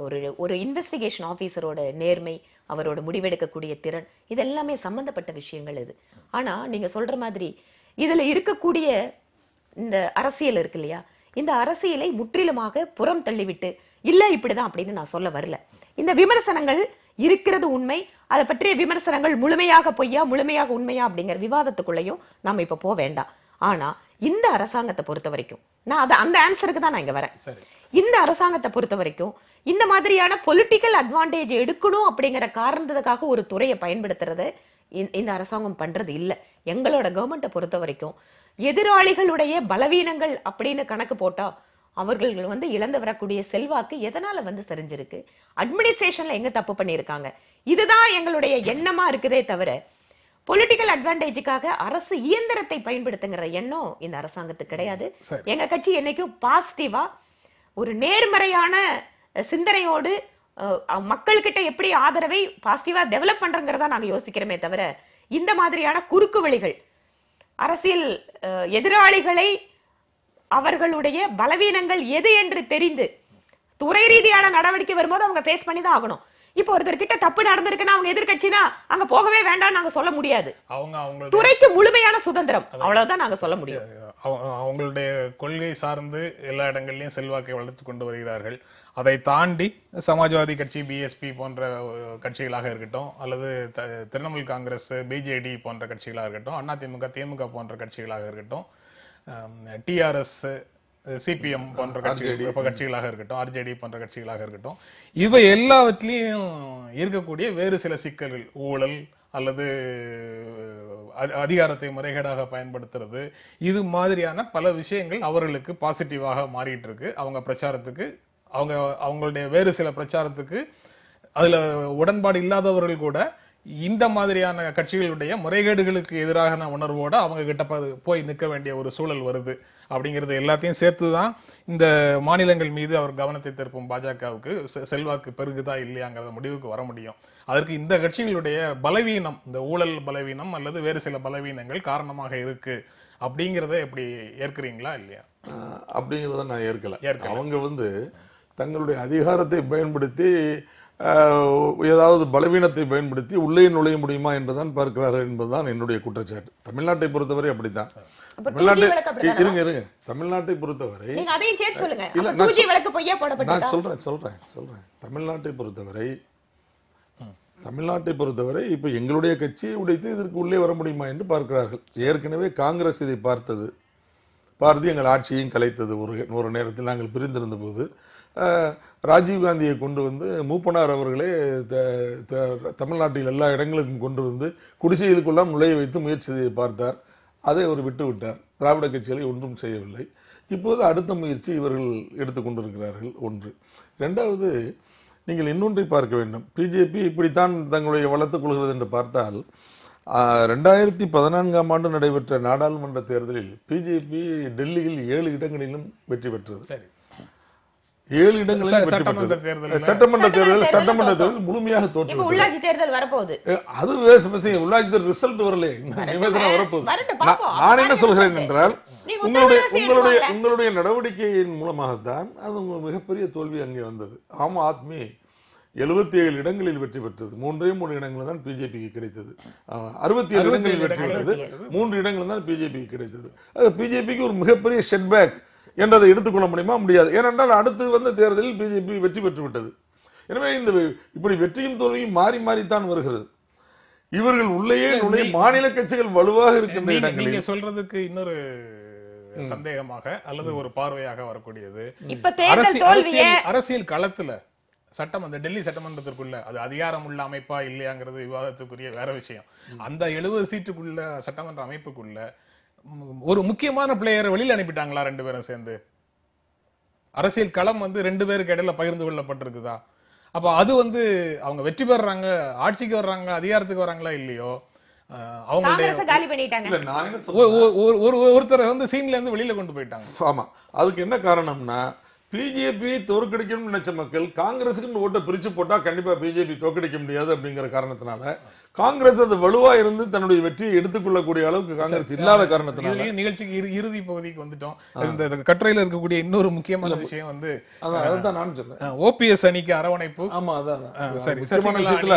ஒரு ஒரு இன்வெஸ்டிகேஷன் ஆஃபீஸரோட நேர்மை அவரோட முடிவெடுக்கக்கூடிய திறன் இது எல்லாமே சம்மந்தப்பட்ட விஷயங்கள் இது ஆனா நீங்க சொல்ற மாதிரி இதுல இருக்கக்கூடிய இந்த அரசியல் இருக்கு இல்லையா இந்த அரசியலை முற்றிலுமாக புறம் தள்ளிவிட்டு இல்ல இப்படிதான் அப்படின்னு நான் சொல்ல வரல இந்த விமர்சனங்கள் இருக்கிறது உண்மை அதை பற்றிய விமர்சனங்கள் முழுமையாக பொய்யா முழுமையாக உண்மையா அப்படிங்கிற விவாதத்துக்குள்ளேயும் நம்ம இப்போ போக வேண்டாம் ஆனால் இந்த அரசாங்கத்தை பொறுத்த வரைக்கும் நான் அதை அந்த ஆன்சருக்கு தான் நான் இங்கே வரேன் இந்த அரசாங்கத்தை பொறுத்த வரைக்கும் இந்த மாதிரியான பொலிட்டிக்கல் அட்வான்டேஜ் எடுக்கணும் அப்படிங்கிற காரணத்துக்காக ஒரு துறையை பயன்படுத்துறது இந்த அரசாங்கம் பண்ணுறது இல்லை எங்களோட கவர்மெண்ட்டை பொறுத்த வரைக்கும் எதிராளிகளுடைய பலவீனங்கள் அப்படின்னு கணக்கு போட்டால் அவர்கள் வந்து இழந்து வரக்கூடிய செல்வாக்கு எதனால வந்து சரிஞ்சிருக்கு அட்மினிஸ்ட்ரேஷன்ல எங்கே தப்பு பண்ணியிருக்காங்க இதுதான் எங்களுடைய எண்ணமா இருக்குதே தவிர பொலிட்டிக்கல் அட்வான்டேஜுக்காக அரசு இயந்திரத்தை பயன்படுத்துங்கிற எண்ணம் இந்த அரசாங்கத்துக்கு கிடையாது எங்க கட்சி என்னைக்கும் பாசிட்டிவா ஒரு நேர்மறையான சிந்தனையோடு மக்கள்கிட்ட எப்படி ஆதரவை பாசிட்டிவா டெவலப் பண்றங்கிறதா நாங்க யோசிக்கிறோமே தவிர இந்த மாதிரியான குறுக்கு வழிகள் அரசியல் எதிராளிகளை அவர்களுடைய பலவீனங்கள் எது என்று தெரிந்து துறை ரீதியான நடவடிக்கை வரும்போது அவங்க ஃபேஸ் பண்ணி தான் ஆகணும் இப்போ ஒருத்தர் கிட்ட தப்பு நடந்திருக்குன்னா அவங்க எதிர்கட்சினா அங்க போகவே வேண்டாம் நாங்க சொல்ல முடியாது அவங்க அவங்க துறைக்கு முழுமையான சுதந்திரம் அவ்வளவுதான் நாங்க சொல்ல முடியும் அவங்களுடைய கொள்கை சார்ந்து எல்லா இடங்கள்லயும் செல்வாக்கை வளர்த்து கொண்டு வருகிறார்கள் அதை தாண்டி சமாஜ்வாதி கட்சி பிஎஸ்பி போன்ற கட்சிகளாக இருக்கட்டும் அல்லது திரிணாமுல் காங்கிரஸ் பிஜேடி போன்ற கட்சிகளாக இருக்கட்டும் அதிமுக திமுக போன்ற கட்சிகளாக இருக்கட்டும் டிஆர்எஸ் சிபிஎம் போன்ற கட்சிகள் கட்சிகளாக இருக்கட்டும் ஆர்ஜேடி போன்ற கட்சிகளாக இருக்கட்டும் இவை எல்லாவற்றிலையும் இருக்கக்கூடிய வேறு சில சிக்கல்கள் ஊழல் அல்லது அதிகாரத்தை முறைகேடாக பயன்படுத்துறது இது மாதிரியான பல விஷயங்கள் அவர்களுக்கு பாசிட்டிவாக மாறிட்டு இருக்கு அவங்க பிரச்சாரத்துக்கு அவங்க அவங்களுடைய வேறு சில பிரச்சாரத்துக்கு அதில் உடன்பாடு இல்லாதவர்கள் கூட இந்த மாதிரியான கட்சிகளுடைய முறைகேடுகளுக்கு எதிரான உணர்வோடு அவங்க கிட்ட போய் நிற்க வேண்டிய ஒரு சூழல் வருது அப்படிங்கிறது எல்லாத்தையும் சேர்த்து தான் இந்த மாநிலங்கள் மீது அவர் கவனத்தை திருப்பும் பாஜகவுக்கு செல்வாக்கு பெருகுதா இல்லையாங்கிற முடிவுக்கு வர முடியும் அதற்கு இந்த கட்சிகளுடைய பலவீனம் இந்த ஊழல் பலவீனம் அல்லது வேறு சில பலவீனங்கள் காரணமாக இருக்கு அப்படிங்கிறத எப்படி ஏற்கிறீங்களா இல்லையா அப்படிங்கிறத நான் ஏற்கல அவங்க வந்து தங்களுடைய அதிகாரத்தை பயன்படுத்தி ஏதாவது பலவீனத்தை பயன்படுத்தி உள்ளே நுழைய முடியுமா என்றுதான் பார்க்கிறார்கள் என்பதுதான் என்னுடைய குற்றச்சாட்டு தமிழ்நாட்டை பொறுத்தவரை அப்படித்தான் தமிழ்நாட்டை இருங்க இருங்க தமிழ்நாட்டை பொறுத்தவரை நான் சொல்றேன் சொல்றேன் சொல்றேன் தமிழ்நாட்டை பொறுத்தவரை தமிழ்நாட்டை பொறுத்தவரை இப்போ எங்களுடைய கட்சியை உடைத்து இதற்கு உள்ளே வர முடியுமா என்று பார்க்கிறார்கள் ஏற்கனவே காங்கிரஸ் இதை பார்த்தது பார்த்து எங்கள் ஆட்சியையும் கலைத்தது ஒரு ஒரு நேரத்தில் நாங்கள் பிரிந்திருந்த போது ராஜீவ்காந்தியை கொண்டு வந்து மூப்பனார் அவர்களே தமிழ்நாட்டில் எல்லா இடங்களுக்கும் கொண்டு வந்து குடிசைகளுக்குள்ளாம் நுழைய வைத்து முயற்சி பார்த்தார் அதை அவர் விட்டுவிட்டார் திராவிட கட்சிகளை ஒன்றும் செய்யவில்லை இப்போது அடுத்த முயற்சி இவர்கள் எடுத்துக்கொண்டிருக்கிறார்கள் ஒன்று ரெண்டாவது நீங்கள் இன்னொன்றை பார்க்க வேண்டும் பிஜேபி இப்படித்தான் தங்களுடைய வளர்த்துக் கொள்கிறது என்று பார்த்தால் ரெண்டாயிரத்தி பதினான்காம் ஆண்டு நடைபெற்ற நாடாளுமன்ற தேர்தலில் பிஜேபி டெல்லியில் ஏழு இடங்களிலும் வெற்றி பெற்றது சரி ஏழு இடங்களில் சட்டமன்ற தேர்தல் சட்டமன்ற தேர்தல் முழுமையாக தோற்று உள்ளாட்சி தேர்தல் வரப்போகுது அது விஷயம் உள்ளாட்சி தேர்தல் ரிசல்ட் வரல நிவேதனம் வரப்போகுது நான் என்ன சொல்கிறேன் என்றால் உங்களுடைய உங்களுடைய உங்களுடைய நடவடிக்கையின் மூலமாகத்தான் அது மிகப்பெரிய தோல்வி அங்கே வந்தது ஆம் ஆத்மி எழுபத்தி ஏழு இடங்களில் வெற்றி பெற்றது மூன்றே மூன்று இடங்கள் தான் பிஜேபிக்கு கிடைத்தது அறுபத்தி ஏழு இடங்களில் வெற்றி பெற்றது மூன்று இடங்களில் தான் பிஜேபிக்கு கிடைத்தது அது பிஜேபிக்கு ஒரு மிகப்பெரிய ஷெட்பேக் என்றதை எடுத்துக்கொள்ள முடியுமா முடியாது ஏனென்றால் அடுத்து வந்த தேர்தலில் பிஜேபி வெற்றி பெற்று விட்டது எனவே இந்த இப்படி வெற்றியும் தோல்வியும் மாறி மாறித்தான் வருகிறது இவர்கள் உள்ளேயே நுழைய மாநில கட்சிகள் வலுவாக இருக்கின்ற இடங்களில் சொல்றதுக்கு இன்னொரு சந்தேகமாக அல்லது ஒரு பார்வையாக வரக்கூடியது அரசியல் களத்துல சட்டம் அந்த டெல்லி சட்டமன்றத்திற்குள்ள அது அதிகாரம் உள்ள அமைப்பா இல்லையாங்கிறது விவாதத்துக்குரிய வேற விஷயம் அந்த எழுபது சீட்டுக்குள்ள சட்டமன்ற அமைப்புக்குள்ள ஒரு முக்கியமான பிளேயரை வெளியில் அனுப்பிட்டாங்களா ரெண்டு பேரும் சேர்ந்து அரசியல் களம் வந்து ரெண்டு பேருக்கு இடையில பகிர்ந்து கொள்ளப்பட்டிருக்குதா அப்போ அது வந்து அவங்க வெற்றி பெறாங்க ஆட்சிக்கு வர்றாங்க அதிகாரத்துக்கு வர்றாங்களா இல்லையோ அவங்களுடைய ஒருத்தரை வந்து சீன்ல இருந்து வெளியில கொண்டு போயிட்டாங்க ஆமா அதுக்கு என்ன காரணம்னா பிஜேபி தோற்கடிக்கணும்னு நினைச்ச மக்கள் காங்கிரஸுக்குன்னு ஓட்டை பிரிச்சு போட்டால் கண்டிப்பாக பிஜேபி தோற்கடிக்க முடியாது அப்படிங்கிற காரணத்தினால காங்கிரஸ் அது வலுவா இருந்து தன்னுடைய வெற்றியை எடுத்துக்கொள்ளக்கூடிய அளவுக்கு காங்கிரஸ் இல்லாத காரணத்தினால நிகழ்ச்சிக்கு இறுதி பகுதிக்கு வந்துட்டோம் இந்த கட்டுரையில இருக்கக்கூடிய இன்னொரு முக்கியமான விஷயம் வந்து அதான் சொல்றேன் ஓபிஎஸ் அணிக்கு அரவணைப்பு ஆமா அதான் சரி விஷயத்துல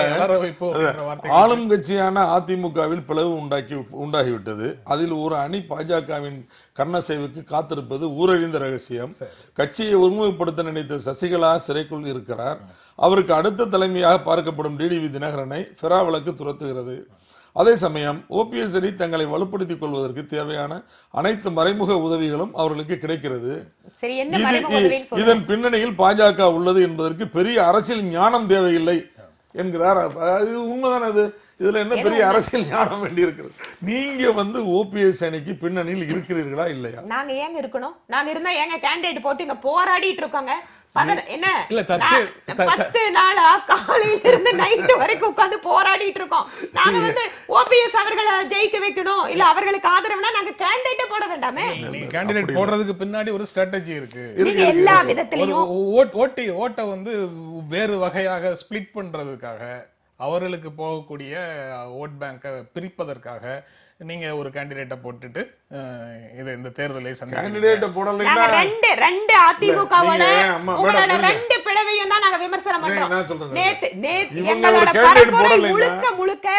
ஆளும் கட்சியான அதிமுகவில் பிளவு உண்டாக்கி உண்டாகிவிட்டது அதில் ஒரு அணி பாஜகவின் கண்ணசைவுக்கு காத்திருப்பது ஊரழிந்த ரகசியம் கட்சியை ஒருமுகப்படுத்த நினைத்த சசிகலா சிறைக்குள் இருக்கிறார் அவருக்கு அடுத்த தலைமையாக பார்க்கப்படும் டிடிவி தினகரனை ஃபெரா துரத்துகிறது அதே சமயம் ஓபிஎஸ் அணி தங்களை வலுப்படுத்திக் கொள்வதற்கு தேவையான அனைத்து மறைமுக உதவிகளும் அவர்களுக்கு கிடைக்கிறது இதன் பின்னணியில் பாஜக உள்ளது என்பதற்கு பெரிய அரசியல் ஞானம் தேவையில்லை என்கிறார் இது உண்மைதான் அது இதுல என்ன பெரிய அரசியல் ஞானம் வேண்டி இருக்கிறது நீங்க வந்து ஓபிஎஸ் அணிக்கு பின்னணியில் இருக்கிறீர்களா இல்லையா நாங்க ஏங்க இருக்கணும் நாங்க இருந்தா ஏங்க கேண்டிடேட் போட்டு இங்க போராடிட்டு இருக்கோங்க நாளா காலையில இருந்து வரைக்கும் உட்காந்து போராடிட்டு இருக்கோம் நாங்க வந்து ஓபிஎஸ் அவர்களை ஜெயிக்க வைக்கணும் இல்ல அவர்களுக்கு ஆதரவுனா நாங்க போட வேண்டாமே போடுறதுக்கு பின்னாடி ஒரு இருக்கு எல்லா விதத்திலயும் ஓட்டை வந்து வேறு வகையாக ஸ்பிளிட் பண்றதுக்காக அவர்களுக்கு போகக்கூடிய ஓட் பேங்கை பிரிப்பதற்காக நீங்க ஒரு கேண்டிடேட்டை போட்டுட்டு இதை இந்த தேர்தலை கேண்டிடேட்டை ரெண்டு ரெண்டு நாங்க விமர்சனம் எங்களோட முழுக்க முழுக்க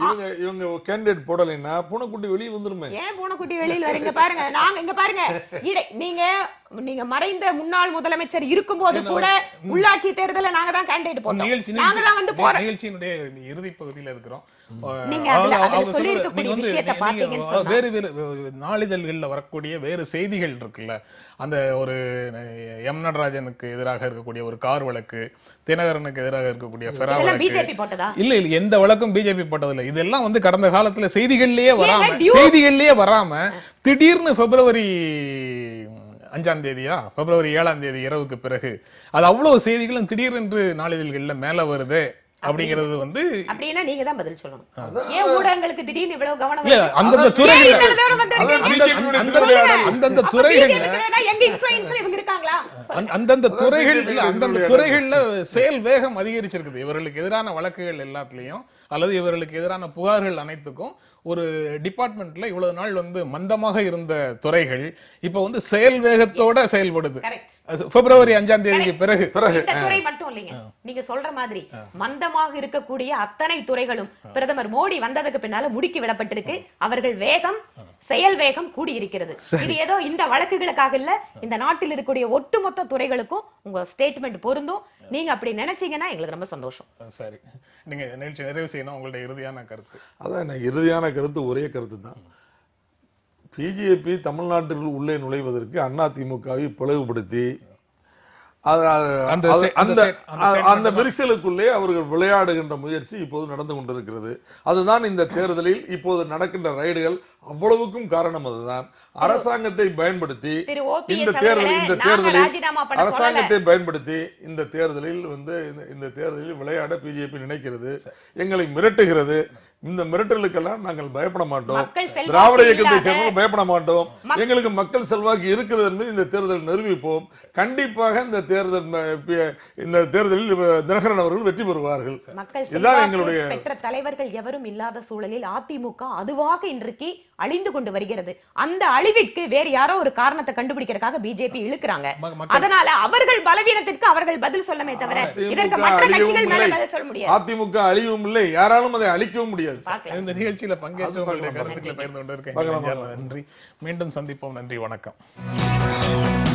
இவங்க இவங்க கேண்டிடேட் போடலைன்னா பூனைக்குட்டி வெளியே வந்துருமே ஏன் பூனைக்குட்டி வெளியில வரீங்க பாருங்க நாங்க இங்க பாருங்க நீங்க நீங்க மறைந்த முன்னாள் முதலமைச்சர் இருக்கும்போது கூட உள்ளாட்சி தேர்தல நாங்க தான் கேண்டிடேட் போட்டோம் நாங்க தான் வந்து போறோம் நிகழ்ச்சியினுடைய இறுதி பகுதியில இருக்கிறோம் நீங்க அதுல சொல்லி இருக்கக்கூடிய விஷயத்தை பாத்தீங்கன்னா வேறு வேறு நாளிதழ்கள்ல வரக்கூடிய வேறு செய்திகள் இருக்குல்ல அந்த ஒரு எம் நடராஜனுக்கு எதிராக இருக்கக்கூடிய ஒரு கார் வழக்கு தினகரனுக்கு எதிராக இருக்கக்கூடிய ஃபெரா வழக்கு இல்ல இல்ல எந்த வழக்கும் பிஜேபி போட்டது இதெல்லாம் வந்து கடந்த காலத்துல செய்திகள்லயே வராம செய்திகள்லயே வராம திடீர்னு பிப்ரவரி அஞ்சாம் தேதியா பிப்ரவரி ஏழாம் தேதி இரவுக்கு பிறகு அது அவ்வளவு செய்திகளும் திடீரென்று நாளிதழ்களில் மேலே வருது அப்படிங்கிறது வந்து துறைகள்ல செயல் வேகம் அதிகரிச்சிருக்குது இவர்களுக்கு எதிரான வழக்குகள் எல்லாத்துலயும் அல்லது இவர்களுக்கு எதிரான புகார்கள் அனைத்துக்கும் ஒரு டிபார்ட்மெண்ட்ல இவ்வளவு நாள் வந்து மந்தமாக இருந்த துறைகள் இப்ப வந்து செயல் வேகத்தோட செயல்படுது பிப்ரவரி அஞ்சாம் தேதிக்கு பிறகு பிறகு நீங்க சொல்ற மாதிரி மந்த சம்பந்தமாக இருக்கக்கூடிய அத்தனை துறைகளும் பிரதமர் மோடி வந்ததுக்கு பின்னால முடுக்கி விடப்பட்டிருக்கு அவர்கள் வேகம் செயல் வேகம் கூடியிருக்கிறது இது ஏதோ இந்த வழக்குகளுக்காக இல்ல இந்த நாட்டில் இருக்கக்கூடிய ஒட்டுமொத்த துறைகளுக்கும் உங்க ஸ்டேட்மெண்ட் பொருந்தும் நீங்க அப்படி நினைச்சீங்கன்னா எங்களுக்கு ரொம்ப சந்தோஷம் சரி நீங்க நிகழ்ச்சி நிறைவு செய்யணும் உங்களுடைய இறுதியான கருத்து அதான் இறுதியான கருத்து ஒரே கருத்து தான் பிஜேபி தமிழ்நாட்டில் உள்ளே நுழைவதற்கு அதிமுகவை பிளவுபடுத்தி அந்த விரிசலுக்குள்ளே அவர்கள் விளையாடுகின்ற முயற்சி இப்போது நடந்து கொண்டிருக்கிறது அதுதான் இந்த தேர்தலில் இப்போது நடக்கின்ற ரைடுகள் அவ்வளவுக்கும் காரணம் அதுதான் அரசாங்கத்தை பயன்படுத்தி இந்த தேர்தல் இந்த தேர்தலில் அரசாங்கத்தை பயன்படுத்தி இந்த தேர்தலில் வந்து இந்த தேர்தலில் விளையாட பிஜேபி நினைக்கிறது எங்களை மிரட்டுகிறது இந்த மிரட்டலுக்கெல்லாம் நாங்கள் பயப்பட மாட்டோம் திராவிட இயக்கத்தை சேர்ந்தவங்க பயப்பட மாட்டோம் எங்களுக்கு மக்கள் செல்வாக்கு இருக்கிறது என்பது இந்த தேர்தல் நிரூபிப்போம் கண்டிப்பாக இந்த தேர்தல் இந்த தேர்தலில் தினகரன் அவர்கள் வெற்றி பெறுவார்கள் இதுதான் எங்களுடைய பெற்ற தலைவர்கள் எவரும் இல்லாத சூழலில் அதிமுக அதுவாக இன்றைக்கு அழிந்து கொண்டு வருகிறது அந்த அழிவிற்கு வேறு யாரோ ஒரு காரணத்தை கண்டுபிடிக்கிறதுக்காக பிஜேபி இழுக்கிறாங்க அதனால அவர்கள் பலவீனத்திற்கு அவர்கள் பதில் சொல்லமே தவிர இதற்கு மற்ற கட்சிகள் பதில் சொல்ல முடியாது அதிமுக அழிவும் இல்லை யாராலும் அதை அழிக்கவும் முடியாது முடியாது இந்த நிகழ்ச்சியில பங்கேற்று உங்களுடைய கருத்துக்களை பகிர்ந்து கொண்டிருக்கேன் நன்றி மீண்டும் சந்திப்போம் நன்றி வணக்கம்